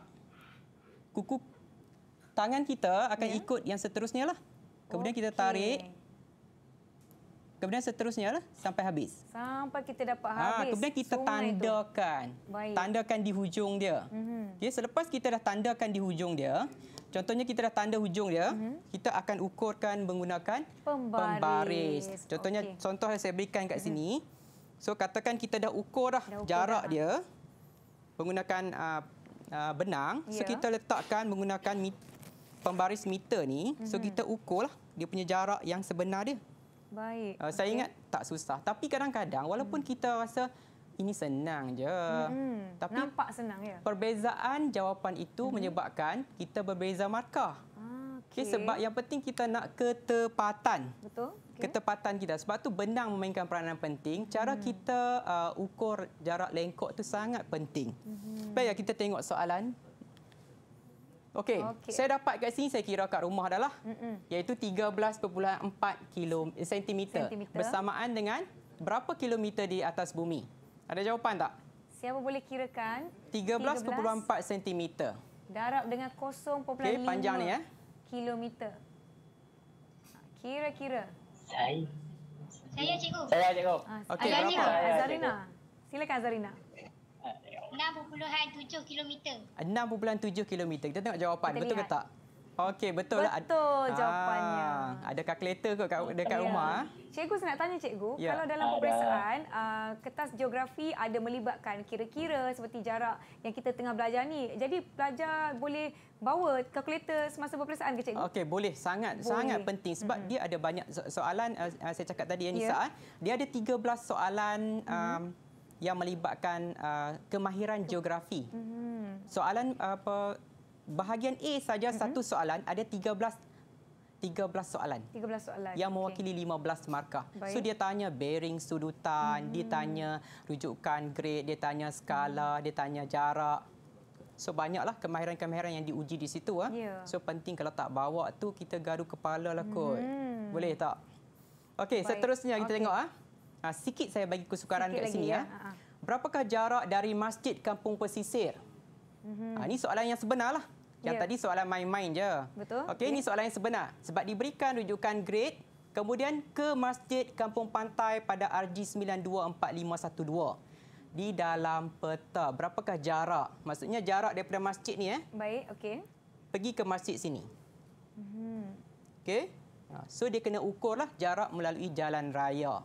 kuku tangan kita akan yeah. ikut yang seterusnya lah. Kemudian okay. kita tarik. Kemudian seterusnya lah, sampai habis. Sampai kita dapat ah, habis. Ha, kemudian kita Sungai tandakan. Baik. Tandakan di hujung dia. Mm -hmm. okay, selepas kita dah tandakan di hujung dia, contohnya kita dah tanda hujung dia, mm -hmm. kita akan ukurkan menggunakan pembaris. pembaris. Contohnya, okay. contoh yang saya berikan kat mhm. sini. So katakan kita dah ukur dah, dah ukur jarak dah. dia menggunakan uh, uh, benang. Yeah. So ya. kita letakkan menggunakan mit, pembaris meter ni. Mm -hmm. So mhm. kita ukur lah dia punya jarak yang sebenar dia. Baik. Uh, saya ingat tak susah. Tapi kadang-kadang walaupun hmm. kita rasa ini senang je. Hmm. Tapi nampak senang ya. Perbezaan jawapan itu hmm. menyebabkan kita berbeza markah. Ah, okay. Okay, sebab yang penting kita nak ketepatan. Betul. Okay. Ketepatan kita. Sebab tu benang memainkan peranan penting. Cara hmm. kita uh, ukur jarak lengkok tu sangat penting. Hmm. Baiklah kita tengok soalan Okey, okay. saya dapat kat sini saya kira kat rumah adalah mm -mm. iaitu 13.4 km cm bersamaan dengan berapa kilometer di atas bumi? Ada jawapan tak? Siapa boleh kirakan? 13.4 cm. Darab dengan 0.5 okay, panjang ni ya. Eh? Kilometer. Kira-kira. Saya. Saya cikgu. Saya cikgu. Ah, Okey, Azarina. Azarina. Silakan Azarina. 6.7 km. 6.7 km. Kita tengok jawapan Kita betul lihat. ke tak? Okey, betul. Betul ah, jawapannya. Aa, ada kalkulator ke dekat, yeah. rumah. Eh? Cikgu saya nak tanya cikgu, yeah. kalau dalam peperiksaan, uh, kertas geografi ada melibatkan kira-kira seperti jarak yang kita tengah belajar ni. Jadi pelajar boleh bawa kalkulator semasa peperiksaan ke cikgu? Okey, boleh. Sangat boleh. sangat penting sebab hmm dia ada banyak soalan uh, saya cakap tadi yang yeah. Nisa. Ya. Eh. Dia ada 13 soalan mm-hmm. um, hmm yang melibatkan uh, kemahiran geografi. Mm-hmm. Soalan apa uh, bahagian A saja mm -hmm. satu soalan ada 13 13 soalan. 13 soalan. Yang mewakili okay. 15 markah. Baik. So dia tanya bearing sudutan, hmm. dia mm-hmm. tanya rujukan grade, dia tanya skala, hmm. dia tanya jarak. So banyaklah kemahiran-kemahiran yang diuji di situ Yeah. Ya. So penting kalau tak bawa tu kita garu kepala lah kot. Hmm. Boleh tak? Okey, seterusnya kita okay. tengok ah. Uh, sikit saya bagi kesukaran sikit kat sini. Ya. Ya. Ha, ha. Berapakah jarak dari masjid kampung pesisir? Mm -hmm. uh, ini soalan yang sebenar lah, Yang yeah. tadi soalan main-main je. Betul. Okey, yeah. ini ya. soalan yang sebenar. Sebab diberikan rujukan grade, kemudian ke masjid kampung pantai pada RG 924512. Di dalam peta, berapakah jarak? Maksudnya jarak daripada masjid ni. Eh? Baik, okey. Pergi ke masjid sini. Mm -hmm. Okey. So, dia kena ukurlah jarak melalui jalan raya.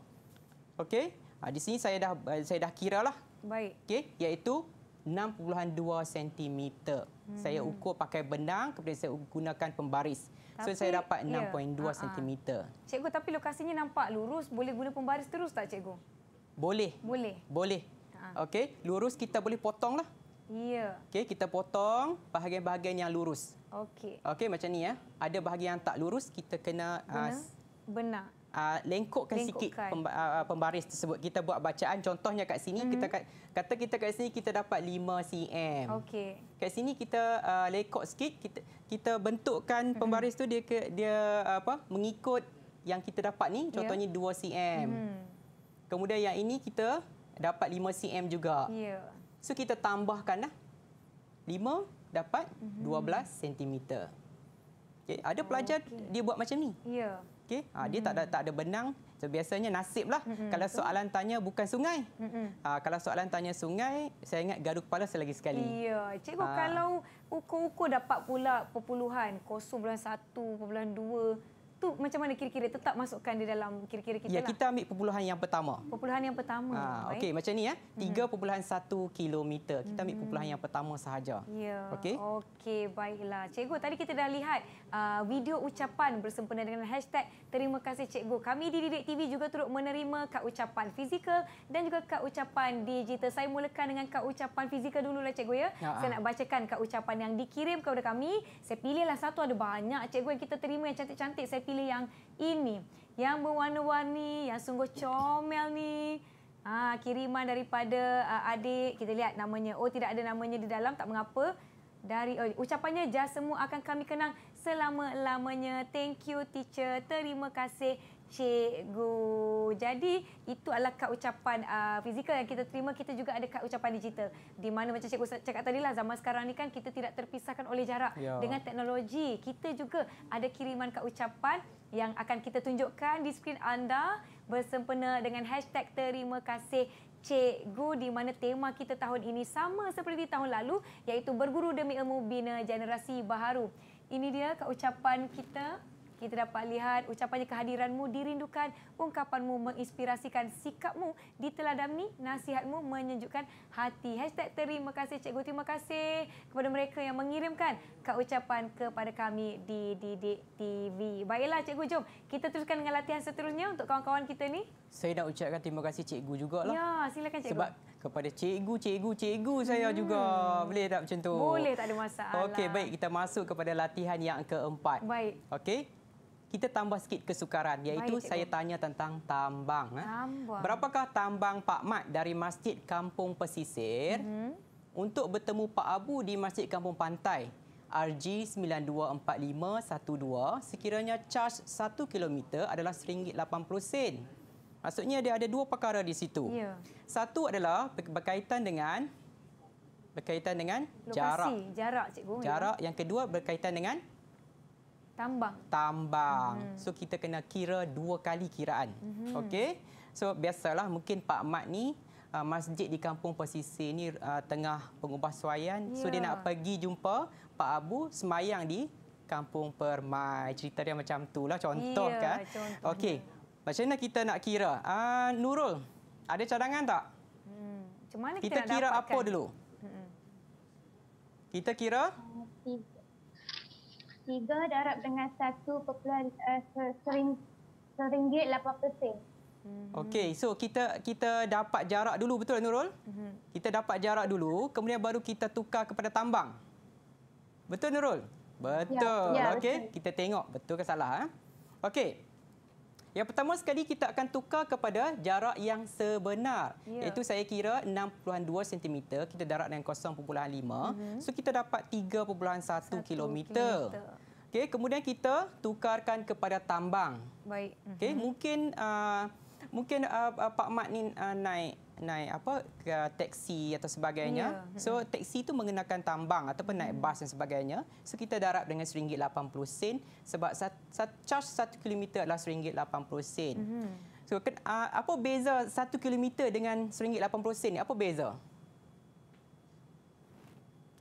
Okey. Ha, di sini saya dah saya dah kiralah. Baik. Okey, iaitu 6.2 cm. Hmm. Saya ukur pakai benang kemudian saya gunakan pembaris. Tapi, so saya dapat 6.2 ya. cm. Ah, ah. Cikgu tapi lokasinya nampak lurus, boleh guna pembaris terus tak cikgu? Boleh. Boleh. Boleh. Okey, lurus kita boleh potong lah. Ya. Okey, kita potong bahagian-bahagian yang lurus. Okey. Okey, macam ni ya. Ada bahagian yang tak lurus kita kena benang. Uh, benang. Ah, lengkokkan sikit ah, ah, pembaris tersebut. Kita buat bacaan contohnya kat sini mm -hmm. kita mhm. kata kita kat sini kita dapat 5 cm. Okey. Kat sini kita uh, lekok sikit kita kita bentukkan mm -hmm. pembaris tu dia dia apa mengikut yang kita dapat ni contohnya yeah. 2 cm. Mm. Kemudian yang ini kita dapat 5 cm juga. Yeah. So kita tambahkanlah 5 dapat mm -hmm. 12 cm. Okay. ada oh, pelajar okay. dia buat macam ni. Yeah. Okay, ha, ah, dia tak ada tak ada benang. So, biasanya nasiblah hmm. kalau soalan tanya bukan sungai. Hmm. Ha, kalau soalan tanya sungai, saya ingat gaduh kepala selagi sekali. Ya, cikgu ha. kalau ukur-ukur dapat pula perpuluhan, 0.1, 0.2 tu macam mana kira-kira tetap masukkan di dalam kira-kira kita? Ya, lah? kita ambil perpuluhan yang pertama. Perpuluhan yang pertama. Ha, okey, macam ni ya. Tiga satu kilometer. Kita ambil hmm. perpuluhan yang pertama sahaja. Ya. Okey. Okey, baiklah. Cikgu, tadi kita dah lihat uh, video ucapan bersempena dengan hashtag terima kasih cikgu. Kami di Didik TV juga turut menerima kad ucapan fizikal dan juga kad ucapan digital. Saya mulakan dengan kad ucapan fizikal dulu lah cikgu ya. Ha-ha. Ah. Saya nak bacakan kad ucapan yang dikirim kepada kami. Saya pilihlah satu ada banyak cikgu yang kita terima yang cantik-cantik. Saya pilih yang ini. Yang berwarna-warni, yang sungguh comel ni. Ha, kiriman daripada uh, adik. Kita lihat namanya. Oh, tidak ada namanya di dalam. Tak mengapa. Dari oh, Ucapannya, jasa semua akan kami kenang selama-lamanya. Thank you, teacher. Terima kasih. Cikgu. Jadi itu adalah kad ucapan uh, fizikal yang kita terima. Kita juga ada kad ucapan digital. Di mana macam Cikgu cakap tadi lah zaman sekarang ni kan kita tidak terpisahkan oleh jarak ya. dengan teknologi. Kita juga ada kiriman kad ucapan yang akan kita tunjukkan di skrin anda bersempena dengan hashtag terima kasih Cikgu di mana tema kita tahun ini sama seperti tahun lalu iaitu berguru demi ilmu bina generasi baharu. Ini dia kad kita kita dapat lihat ucapannya kehadiranmu dirindukan, ungkapanmu menginspirasikan sikapmu, diteladani nasihatmu menyejukkan hati. Hashtag terima kasih cikgu, terima kasih kepada mereka yang mengirimkan kat ucapan kepada kami di Didik TV. Baiklah cikgu, jom kita teruskan dengan latihan seterusnya untuk kawan-kawan kita ni. Saya nak ucapkan terima kasih cikgu jugalah. Ya, silakan cikgu. Sebab kepada cikgu, cikgu, cikgu saya hmm. juga. Boleh tak macam tu? Boleh, tak ada masalah. Okey, baik. Kita masuk kepada latihan yang keempat. Baik. Okey kita tambah sikit kesukaran iaitu Baik, saya tanya tentang tambang. Eh. tambang. Berapakah tambang Pak Mat dari Masjid Kampung Pesisir mm -hmm. untuk bertemu Pak Abu di Masjid Kampung Pantai? RG 924512 sekiranya charge 1 km adalah RM1.80. Maksudnya dia ada dua perkara di situ. Ya. Satu adalah berkaitan dengan berkaitan dengan Lokasi, jarak. jarak cikgu. Jarak yang kedua berkaitan dengan Tambang. Tambang. -hmm. So kita kena kira dua kali kiraan. Mm -hmm. Okey. So biasalah mungkin Pak Mat ni uh, masjid di kampung pesisir ni uh, tengah pengubahsuaian. Yeah. So dia ya. nak pergi jumpa Pak Abu semayang di kampung Permai. Cerita dia macam tu lah contoh yeah, kan. Okey. Macam mana kita nak kira? Uh, Nurul, ada cadangan tak? Hmm. kita, kita kira apa dulu? Hmm. Kita kira? 3 darab dengan 1.1 uh, ringgit 80 sen. Okey, so kita kita dapat jarak dulu betul Nurul? Hmm. Kita dapat jarak dulu, kemudian baru kita tukar kepada tambang. Betul Nurul? Betul. Ya, ya, Okey, kita tengok betul ke salah. Eh? Okey. Yang pertama sekali kita akan tukar kepada jarak yang sebenar. Ya. Iaitu saya kira 62 cm, kita darat dengan 0.5. Uh-huh. Mhm. So kita dapat 3.1 km. Okey, kemudian kita tukarkan kepada tambang. Baik. Uh-huh. Okey, mhm. mungkin uh, mungkin uh, Pak Mat ni uh, naik naik apa ke teksi atau sebagainya. Yeah. So hmm. teksi itu mengenakan tambang ataupun naik hmm. bas dan sebagainya. So kita darab dengan RM1.80 sebab charge 1 km adalah RM1.80. Mm -hmm. So ke, apa beza 1 km dengan RM1.80 ni? Apa beza?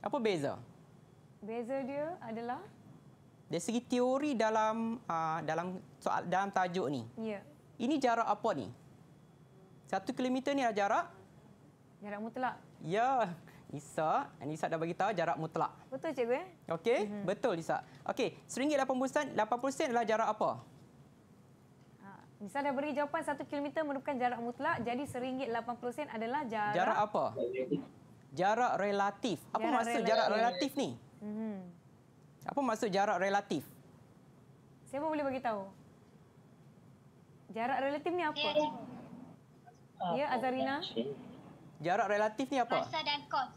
Apa beza? Beza dia adalah dari segi teori dalam uh, dalam soal dalam tajuk ni. Ya. Yeah. Ini jarak apa ni? Satu kilometer ni adalah jarak? Jarak mutlak. Ya. Isa, ini Isa dah bagi tahu jarak mutlak. Betul cikgu eh? Okey, mm -hmm. betul Isa. Okey, seringgit 80 sen, 80 sen adalah jarak apa? Misal ha, dah beri jawapan Satu kilometer merupakan jarak mutlak, jadi seringgit 80 sen adalah jarak Jarak apa? Jarak relatif. Apa jarak maksud relatif. jarak relatif ni? Mm -hmm. Apa maksud jarak relatif? Siapa boleh bagi tahu? Jarak relatif ni apa? Yeah. Ya, Azarina. Jarak relatif ni apa? Masa dan kos.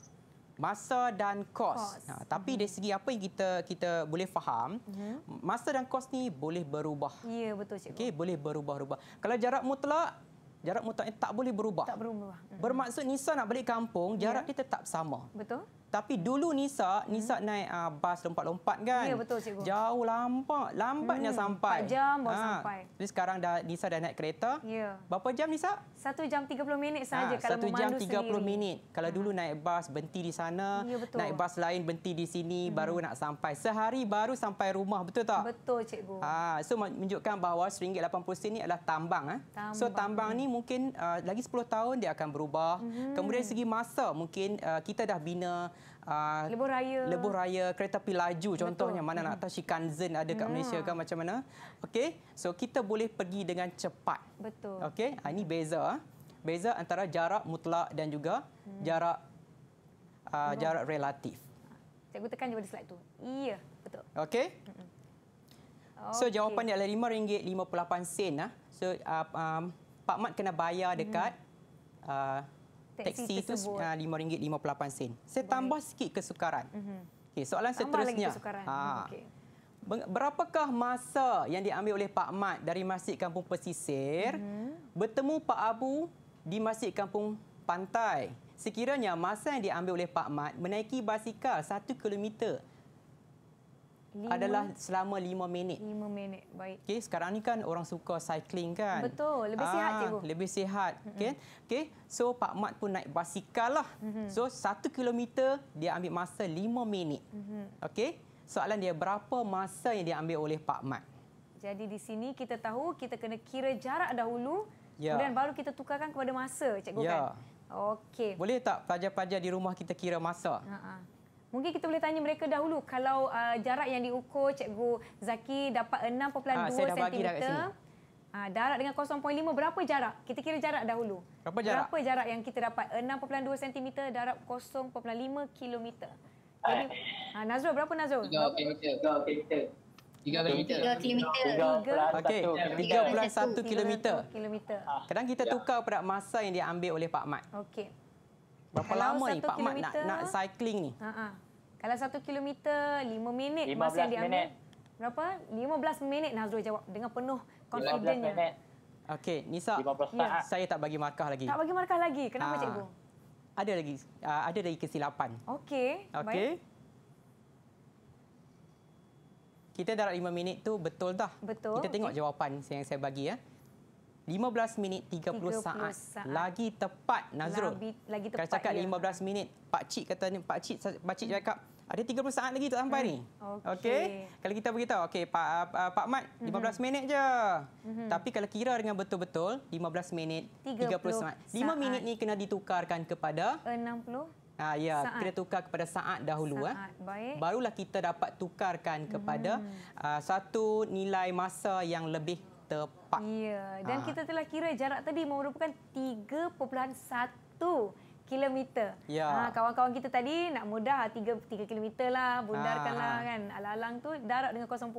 Masa dan kos. kos. Nah, ha, tapi hmm. dari segi apa yang kita kita boleh faham, hmm. masa dan kos ni boleh berubah. Ya, betul cikgu. Okey, boleh berubah-ubah. Kalau jarak mutlak jarak mutlak tak boleh berubah. Tak berubah. Mhm. Bermaksud Nisa nak balik kampung, jarak ya. dia tetap sama. Betul. Tapi dulu Nisa, hmm. Nisa hmm. naik uh, bas lompat-lompat ya, kan? Ya, betul cikgu. Jauh lambat, lambatnya hmm. sampai. 4 jam baru ha. sampai. Jadi sekarang dah Nisa dah naik kereta. Ya. Berapa jam Nisa? 1 jam 30 minit saja ha. kalau memandu sendiri. 1 jam 30 sendiri. minit. Kalau dulu naik bas berhenti di sana, ya, betul. naik bas lain berhenti di sini hmm. baru nak sampai. Sehari baru sampai rumah, betul tak? Betul cikgu. Ha, so menunjukkan bahawa RM1.80 ini adalah tambang eh. Tambang. So tambang ni mungkin uh, lagi 10 tahun dia akan berubah. Hmm. Kemudian segi masa mungkin uh, kita dah bina uh, ah, lebuh raya lebuh raya kereta api laju contohnya Betul. mana nak hmm. tahu Shinkansen ada kat hmm. Malaysia kan macam mana okey so kita boleh pergi dengan cepat Betul. okey ha, ini beza ah. beza antara jarak mutlak dan juga hmm. jarak uh, jarak relatif Saya tekan juga pada slide tu. Iya, betul. Okey. Hmm. So okay. jawapan dia adalah RM5.58 sen lah. So uh, um, Pak Mat kena bayar dekat -hmm. uh, Teksi itu RM5.58. Saya Baik. tambah sikit kesukaran. Mm -hmm. okay, soalan tambah seterusnya. Ha. Ah. Mhm, okay. Berapakah masa yang diambil oleh Pak Mat dari Masjid Kampung Pesisir mm -hmm. bertemu Pak Abu di Masjid Kampung Pantai? Sekiranya masa yang diambil oleh Pak Mat menaiki basikal 1 kilometer 5, adalah selama 5 minit. 5 minit. Baik. Okey, sekarang ni kan orang suka cycling kan? Betul. Lebih ah, sihat ah, Lebih sihat. Okey. Okey. So Pak Mat pun naik basikal lah. Mm-hmm. So 1 kilometer dia ambil masa 5 minit. Mm-hmm. Okey. Soalan dia berapa masa yang dia ambil oleh Pak Mat? Jadi di sini kita tahu kita kena kira jarak dahulu. Ya. Kemudian baru kita tukarkan kepada masa, cikgu kan? ya. kan? Okey. Boleh tak pelajar-pelajar di rumah kita kira masa? Ha -ha. Mungkin kita boleh tanya mereka dahulu kalau uh, jarak yang diukur Cikgu Zaki dapat 6.2 cm. Ha, saya dah Ha, darat dengan 0.5 berapa jarak? Kita kira jarak dahulu. Berapa jarak? Berapa jarak yang kita dapat? 6.2 cm darab 0.5 km. Ha, Nazrul, berapa Nazrul? 3 km. 3 km. 3 km. 3 km. Okey, 31 km. Ah. Kadang kita ya. tukar pada masa yang diambil oleh Pak Mat. Okey. Berapa kalau lama ni Pak Mak nak, nak cycling ni? Ha -ha. Kalau satu kilometer, lima minit masa yang diambil. Minit. Berapa? Lima belas minit Nazrul jawab dengan penuh confidence-nya. Okey, Nisa, ya. saya tak bagi markah lagi. Tak bagi markah lagi? Kenapa, ha. Cikgu? Ada lagi. Uh, ada dari kesilapan. Okey, okay. Kita darat lima minit tu betul dah. Betul. Kita tengok okay. jawapan yang saya bagi. ya. 15 minit 30, 30 saat. saat. Lagi tepat Nazrul. Lagi, lagi tepat. Kalau cakap ya. 15 minit, pak cik kata ni pak cik pak cik cakap ada 30 saat lagi tak sampai hmm. ni. Okey. Okay. Kalau kita beritahu okey pak uh, pak mat 15 mm-hmm. minit je. Mm-hmm. Tapi kalau kira dengan betul-betul 15 minit 30, 30 saat. 5 saat. minit ni kena ditukarkan kepada 60 Ah, ya, saat. kita tukar kepada saat dahulu. Eh. Saat. Baik. Barulah kita dapat tukarkan kepada hmm. uh, satu nilai masa yang lebih tepat. Ya, dan ha. kita telah kira jarak tadi merupakan 3.1 kilometer. Ya. Ha, kawan-kawan kita tadi nak mudah 3 3 kilometer lah, bundarkanlah ha. kan. Alang-alang tu darab dengan 0.5.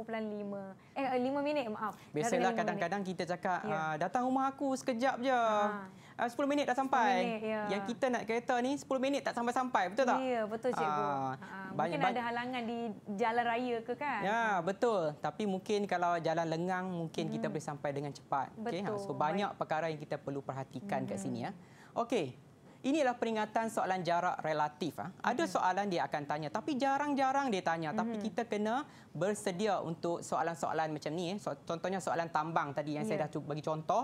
Eh 5 eh, minit maaf. Biasalah kadang-kadang kita cakap ya. Ah, datang rumah aku sekejap je. Ha. 10 minit dah sampai. minit, ya. Yang kita nak kereta ni 10 minit tak sampai-sampai, betul tak? Ya, betul cikgu. Ha. Ha. Banyak, mungkin ada halangan di jalan raya ke kan? Ya, betul. Tapi mungkin kalau jalan lengang mungkin hmm. kita boleh sampai dengan cepat. Okey. Ha, so banyak perkara yang kita perlu perhatikan hmm. kat sini ya. Okey. Ini adalah peringatan soalan jarak relatif. Ha. Ada mm-hmm. soalan dia akan tanya, tapi jarang-jarang dia tanya. Mm-hmm. Tapi kita kena bersedia untuk soalan-soalan macam ni. Eh. So, contohnya soalan tambang tadi yang yeah. saya ya. dah bagi contoh.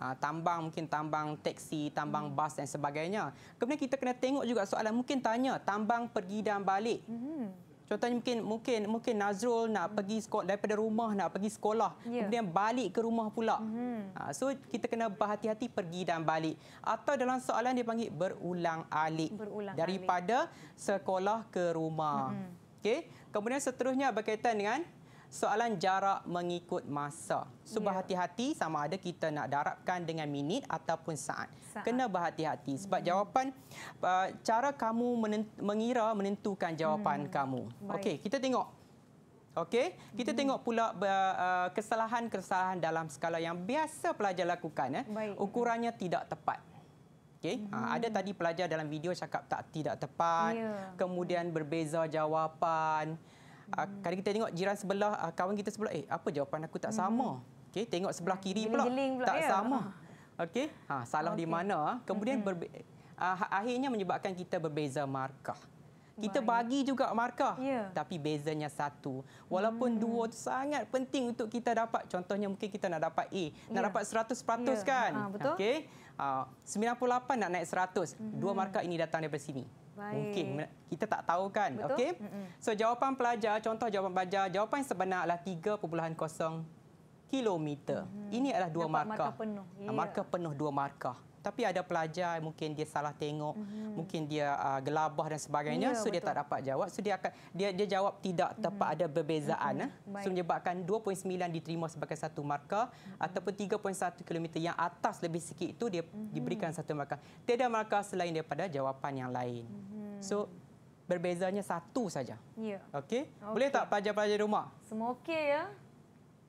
Ha, tambang mungkin tambang teksi, tambang mm-hmm. bas dan sebagainya. Kemudian kita kena tengok juga soalan mungkin tanya tambang pergi dan balik. Mm-hmm. Contohnya mungkin mungkin mungkin Nazrul nak hmm. pergi sekolah daripada rumah nak pergi sekolah yeah. kemudian balik ke rumah pula. Hmm. So kita kena berhati-hati pergi dan balik atau dalam soalan dia panggil berulang alik berulang daripada alik. sekolah ke rumah. Hmm. Okey. Kemudian seterusnya berkaitan dengan soalan jarak mengikut masa. So yeah. berhati-hati sama ada kita nak darabkan dengan minit ataupun saat. saat. Kena berhati-hati sebab hmm. jawapan uh, cara kamu menent- mengira menentukan jawapan hmm. kamu. Okey, kita tengok. Okey, kita hmm. tengok pula uh, uh, kesalahan-kesalahan dalam skala yang biasa pelajar lakukan eh. Ukurannya tidak tepat. Okey, ha, hmm. ha, ada tadi pelajar dalam video cakap tak tidak tepat, yeah. kemudian berbeza jawapan. Ah, Kali kita tengok jiran sebelah uh, kawan kita sebelah eh apa jawapan aku tak sama hmm. okey tengok sebelah hmm. kiri pula, pula tak ya. sama ah. Okay, ha salah okay. di mana kemudian hmm. berbe- uh, akhirnya menyebabkan kita berbeza markah kita Baik. bagi juga markah ya. tapi bezanya satu walaupun hmm. dua tu sangat penting untuk kita dapat contohnya mungkin kita nak dapat A nak ya. dapat 100% ya. kan ha, okey uh, 98 nak naik 100 hmm. dua markah ini datang daripada sini Baik. Mungkin kita tak tahu kan. Okey. Mm -mm. So jawapan pelajar, contoh jawapan pelajar, jawapan yang sebenar adalah 3.0 kilometer. Mm -hmm. Ini adalah dua markah. Markah penuh. Yeah. Markah ya. penuh dua markah tapi ada pelajar mungkin dia salah tengok mm -hmm. mungkin dia uh, gelabah dan sebagainya yeah, so betul. dia tak dapat jawab so dia akan dia dia jawab tidak mhm. tepat mm -hmm. ada perbezaan mm -hmm. eh. so menyebabkan 2.9 diterima sebagai satu markah mm -hmm. ataupun 3.1 km yang atas lebih sikit itu dia mm -hmm. diberikan satu markah tiada markah selain daripada jawapan yang lain mm -hmm. so berbezanya satu saja ya okey okay. boleh tak pelajar-pelajar rumah semua okey ya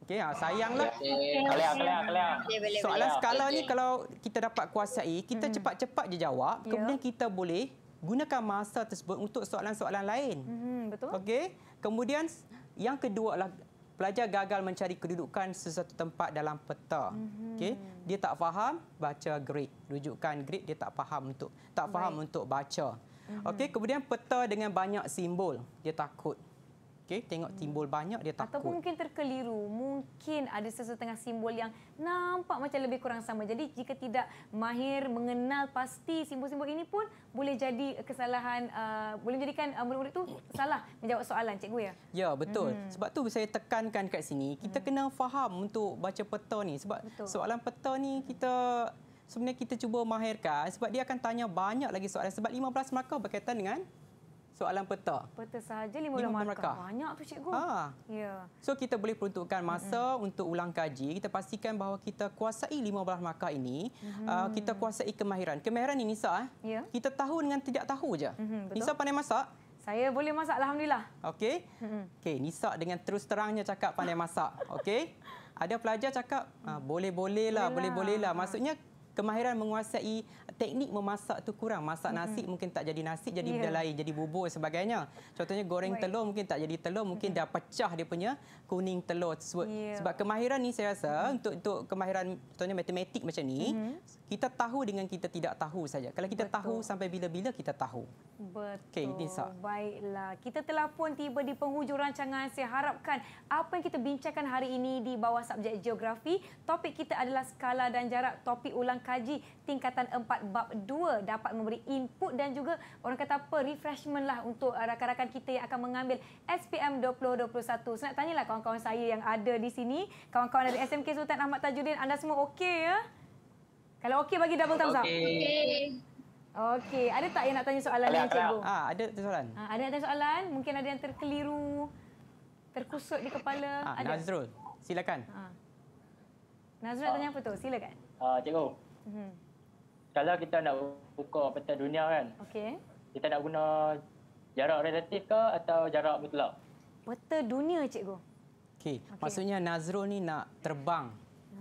Okey, ha, sayanglah. Okay. Okay. Okay. Soalan skala okay. ni kalau kita dapat kuasai, kita hmm. cepat-cepat hmm. je jawab. Yeah. Kemudian kita boleh gunakan masa tersebut untuk soalan-soalan lain. Hmm, betul. Okey. Kemudian yang kedua adalah pelajar gagal mencari kedudukan sesuatu tempat dalam peta. Hmm. Okey. Dia tak faham baca grid. Rujukan grid dia tak faham untuk tak faham Baik. untuk baca. Hmm. Okey, kemudian peta dengan banyak simbol. Dia takut. Okey, tengok simbol hmm. banyak dia takut. Atau mungkin terkeliru, mungkin ada sesetengah simbol yang nampak macam lebih kurang sama. Jadi jika tidak mahir mengenal pasti simbol-simbol ini pun boleh jadi kesalahan uh, boleh jadikan uh, murid-murid tu salah menjawab soalan cikgu ya. Ya, betul. Hmm. Sebab tu saya tekankan kat sini, kita hmm. kena faham untuk baca peta ni sebab betul. soalan peta ni kita sebenarnya kita cuba mahirkan sebab dia akan tanya banyak lagi soalan sebab 15 markah berkaitan dengan soalan peta. Peta sahaja lima 50 markah. markah. Banyak tu cikgu. Ha. Ya. So kita boleh peruntukkan masa mm -hmm. untuk ulang kaji. Kita pastikan bahawa kita kuasai lima 15 markah ini. Mm -hmm. uh, kita kuasai kemahiran. Kemahiran ini Nisa. Eh? Ya. Kita tahu dengan tidak tahu saja. Mm -hmm, Nisa pandai masak? Saya boleh masak Alhamdulillah. Okey. Mm -hmm. okay, Nisa dengan terus terangnya cakap pandai masak. Okey. Ada pelajar cakap ah, boleh-boleh lah, lah, boleh-boleh lah. Ha. Maksudnya kemahiran menguasai teknik memasak tu kurang. Masak nasi mm-hmm. mungkin tak jadi nasi, jadi yeah. benda lain, jadi bubur sebagainya. Contohnya goreng Wait. telur mungkin tak jadi telur, mungkin mm-hmm. dah pecah dia punya kuning telur tersebut. Yeah. Sebab kemahiran ni saya rasa mm-hmm. untuk untuk kemahiran contohnya matematik macam ni, mm-hmm. kita tahu dengan kita tidak tahu saja. Kalau kita Betul. tahu sampai bila-bila kita tahu. Betul. Okay, ini Baiklah. Kita telah pun tiba di penghujung rancangan. Saya harapkan apa yang kita bincangkan hari ini di bawah subjek geografi, topik kita adalah skala dan jarak, topik ulang Kaji tingkatan 4 bab 2 dapat memberi input dan juga orang kata apa refreshment lah untuk uh, rakan-rakan kita yang akan mengambil SPM 2021. Saya nak tanyalah kawan-kawan saya yang ada di sini, kawan-kawan dari SMK Sultan Ahmad Tajuddin, anda semua okey ya? Kalau okey bagi double thumbs up. Okey. Okey, ada tak yang nak tanya soalan yang cikgu? Ha, ada soalan. Ha, ada yang tanya soalan? Mungkin ada yang terkeliru, terkusut di kepala. Ha, ada. Nazrul, silakan. Ha. Nazrul ha. tanya apa tu? Silakan. Ah, ha, cikgu. Mm-hmm. Kalau kita nak buka peta dunia kan, okay. kita nak guna jarak relatif ke atau jarak mutlak? Peta dunia, cikgu. Okay. okay. Maksudnya Nazrul ni nak terbang.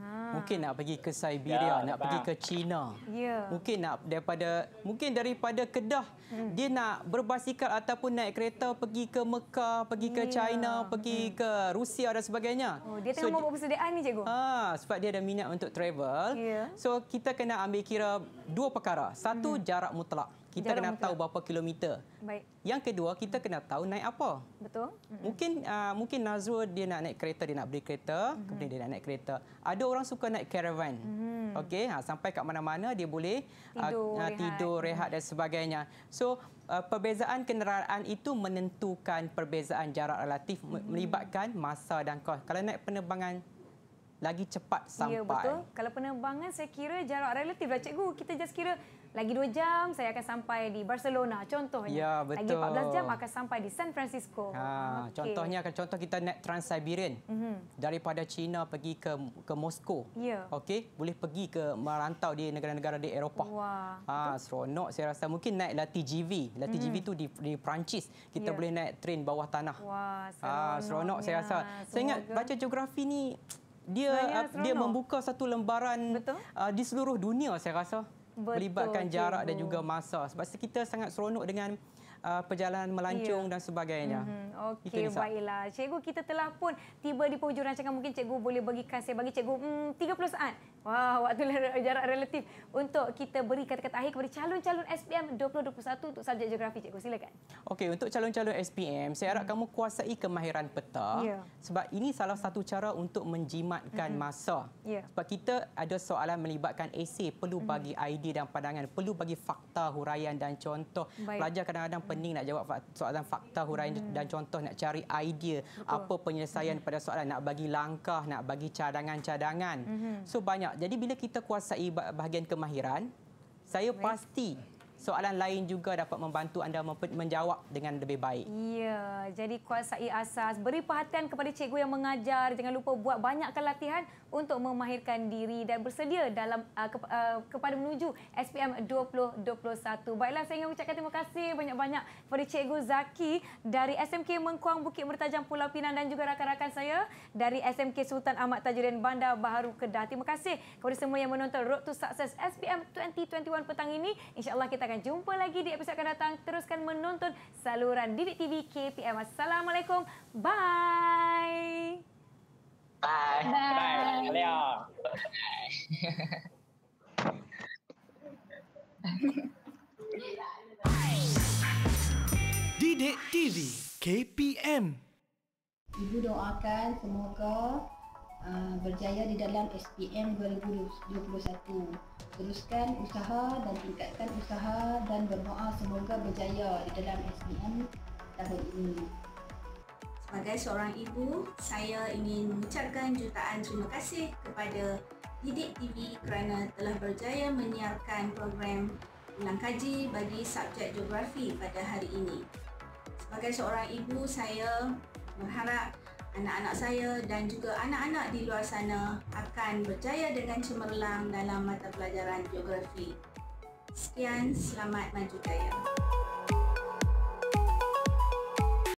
Ha. Mungkin nak pergi ke Siberia, ya, nak terbang. pergi ke China. Ya. Mungkin nak daripada mungkin daripada Kedah hmm. dia nak berbasikal ataupun naik kereta pergi ke Mekah, pergi ke yeah. Hmm. China, hmm. pergi hmm. ke Rusia dan sebagainya. Oh, dia tengah so, buat persediaan ni cikgu. Ha, sebab dia ada minat untuk travel. Yeah. So kita kena ambil kira dua perkara. Satu hmm. jarak mutlak. Kita jarak kena mutlak. tahu berapa kilometer. Baik. Yang kedua, kita kena tahu naik apa. Betul. Hmm. Mungkin uh, mungkin Nazrul dia nak naik kereta, dia nak beli kereta, mm-hmm. kemudian dia nak naik kereta. Ada orang suka naik caravan. Mm-hmm. Okey, ha, sampai kat mana-mana dia boleh ah, tidur, uh, rehat. tidur rehat dan sebagainya. So, So uh, perbezaan kenderaan itu menentukan perbezaan jarak relatif hmm melibatkan masa dan kos. Kalau naik penerbangan lagi cepat ya, sampai. Ya betul. Kalau penerbangan saya kira jarak relatif lah cikgu. Kita just kira lagi 2 jam saya akan sampai di Barcelona contohnya. Ya, betul. Lagi 14 jam akan sampai di San Francisco. Ha, okay. contohnya akan contoh kita naik Trans-Siberian. Mm-hmm. Daripada China pergi ke ke Moscow. Yeah. Okey, boleh pergi ke merantau di negara-negara di Eropah. Wah. Ha, betul. seronok saya rasa mungkin naik la TGV. La TGV mm-hmm. tu di di Perancis. Kita yeah. boleh naik train bawah tanah. Wah, seronok. Ha, seronok saya rasa. Semoga. Saya ingat baca geografi ni dia uh, dia membuka satu lembaran uh, di seluruh dunia saya rasa. Betul, melibatkan jarak dan juga masa sebab kita sangat seronok dengan uh, perjalanan melancung ya. dan sebagainya. Mm-hmm. Okey baiklah. Cikgu kita telah pun tiba di penghujung rancangan mungkin cikgu boleh bagi kasih bagi cikgu mm, 30 saat Wah, wow, waktu jarak relatif untuk kita beri kata-kata akhir kepada calon-calon SPM 2021 untuk subjek geografi, cikgu silakan. Okey, untuk calon-calon SPM, saya harap hmm. kamu kuasai kemahiran peta yeah. sebab ini salah satu cara untuk menjimatkan -hmm. masa. Yeah. Sebab kita ada soalan melibatkan esei, perlu -hmm. bagi idea dan pandangan, perlu bagi fakta huraian dan contoh. Baik. Pelajar kadang-kadang hmm. pening nak jawab soalan fakta huraian -hmm. dan contoh nak cari idea Betul. apa penyelesaian -hmm. pada soalan, nak bagi langkah, nak bagi cadangan-cadangan. Mm -hmm. So banyak jadi bila kita kuasai bahagian kemahiran, saya pasti soalan lain juga dapat membantu anda menjawab dengan lebih baik. Ya, jadi kuasai asas. Beri perhatian kepada cikgu yang mengajar. Jangan lupa buat banyakkan latihan untuk memahirkan diri dan bersedia dalam uh, ke, uh, kepada menuju SPM 2021. Baiklah, saya ingin ucapkan terima kasih banyak-banyak kepada cikgu Zaki dari SMK Mengkuang Bukit Bertajam Pulau Pinang dan juga rakan-rakan saya dari SMK Sultan Ahmad Tajuddin Bandar Baharu Kedah. Terima kasih kepada semua yang menonton Road to Success SPM 2021 petang ini. InsyaAllah kita akan jumpa lagi di episod akan datang. Teruskan menonton saluran Didik TV KPM. Assalamualaikum. Bye. Bye. Bye. Bye. Bye. Didik TV KPM. Ibu doakan semoga uh, berjaya di dalam SPM 2021 teruskan usaha dan tingkatkan usaha dan berdoa semoga berjaya di dalam SPM tahun ini. Sebagai seorang ibu, saya ingin mengucapkan jutaan terima kasih kepada Didik TV kerana telah berjaya menyiarkan program ulang kaji bagi subjek geografi pada hari ini. Sebagai seorang ibu, saya berharap anak-anak saya dan juga anak-anak di luar sana akan berjaya dengan cemerlang dalam mata pelajaran geografi. Sekian, selamat maju jaya.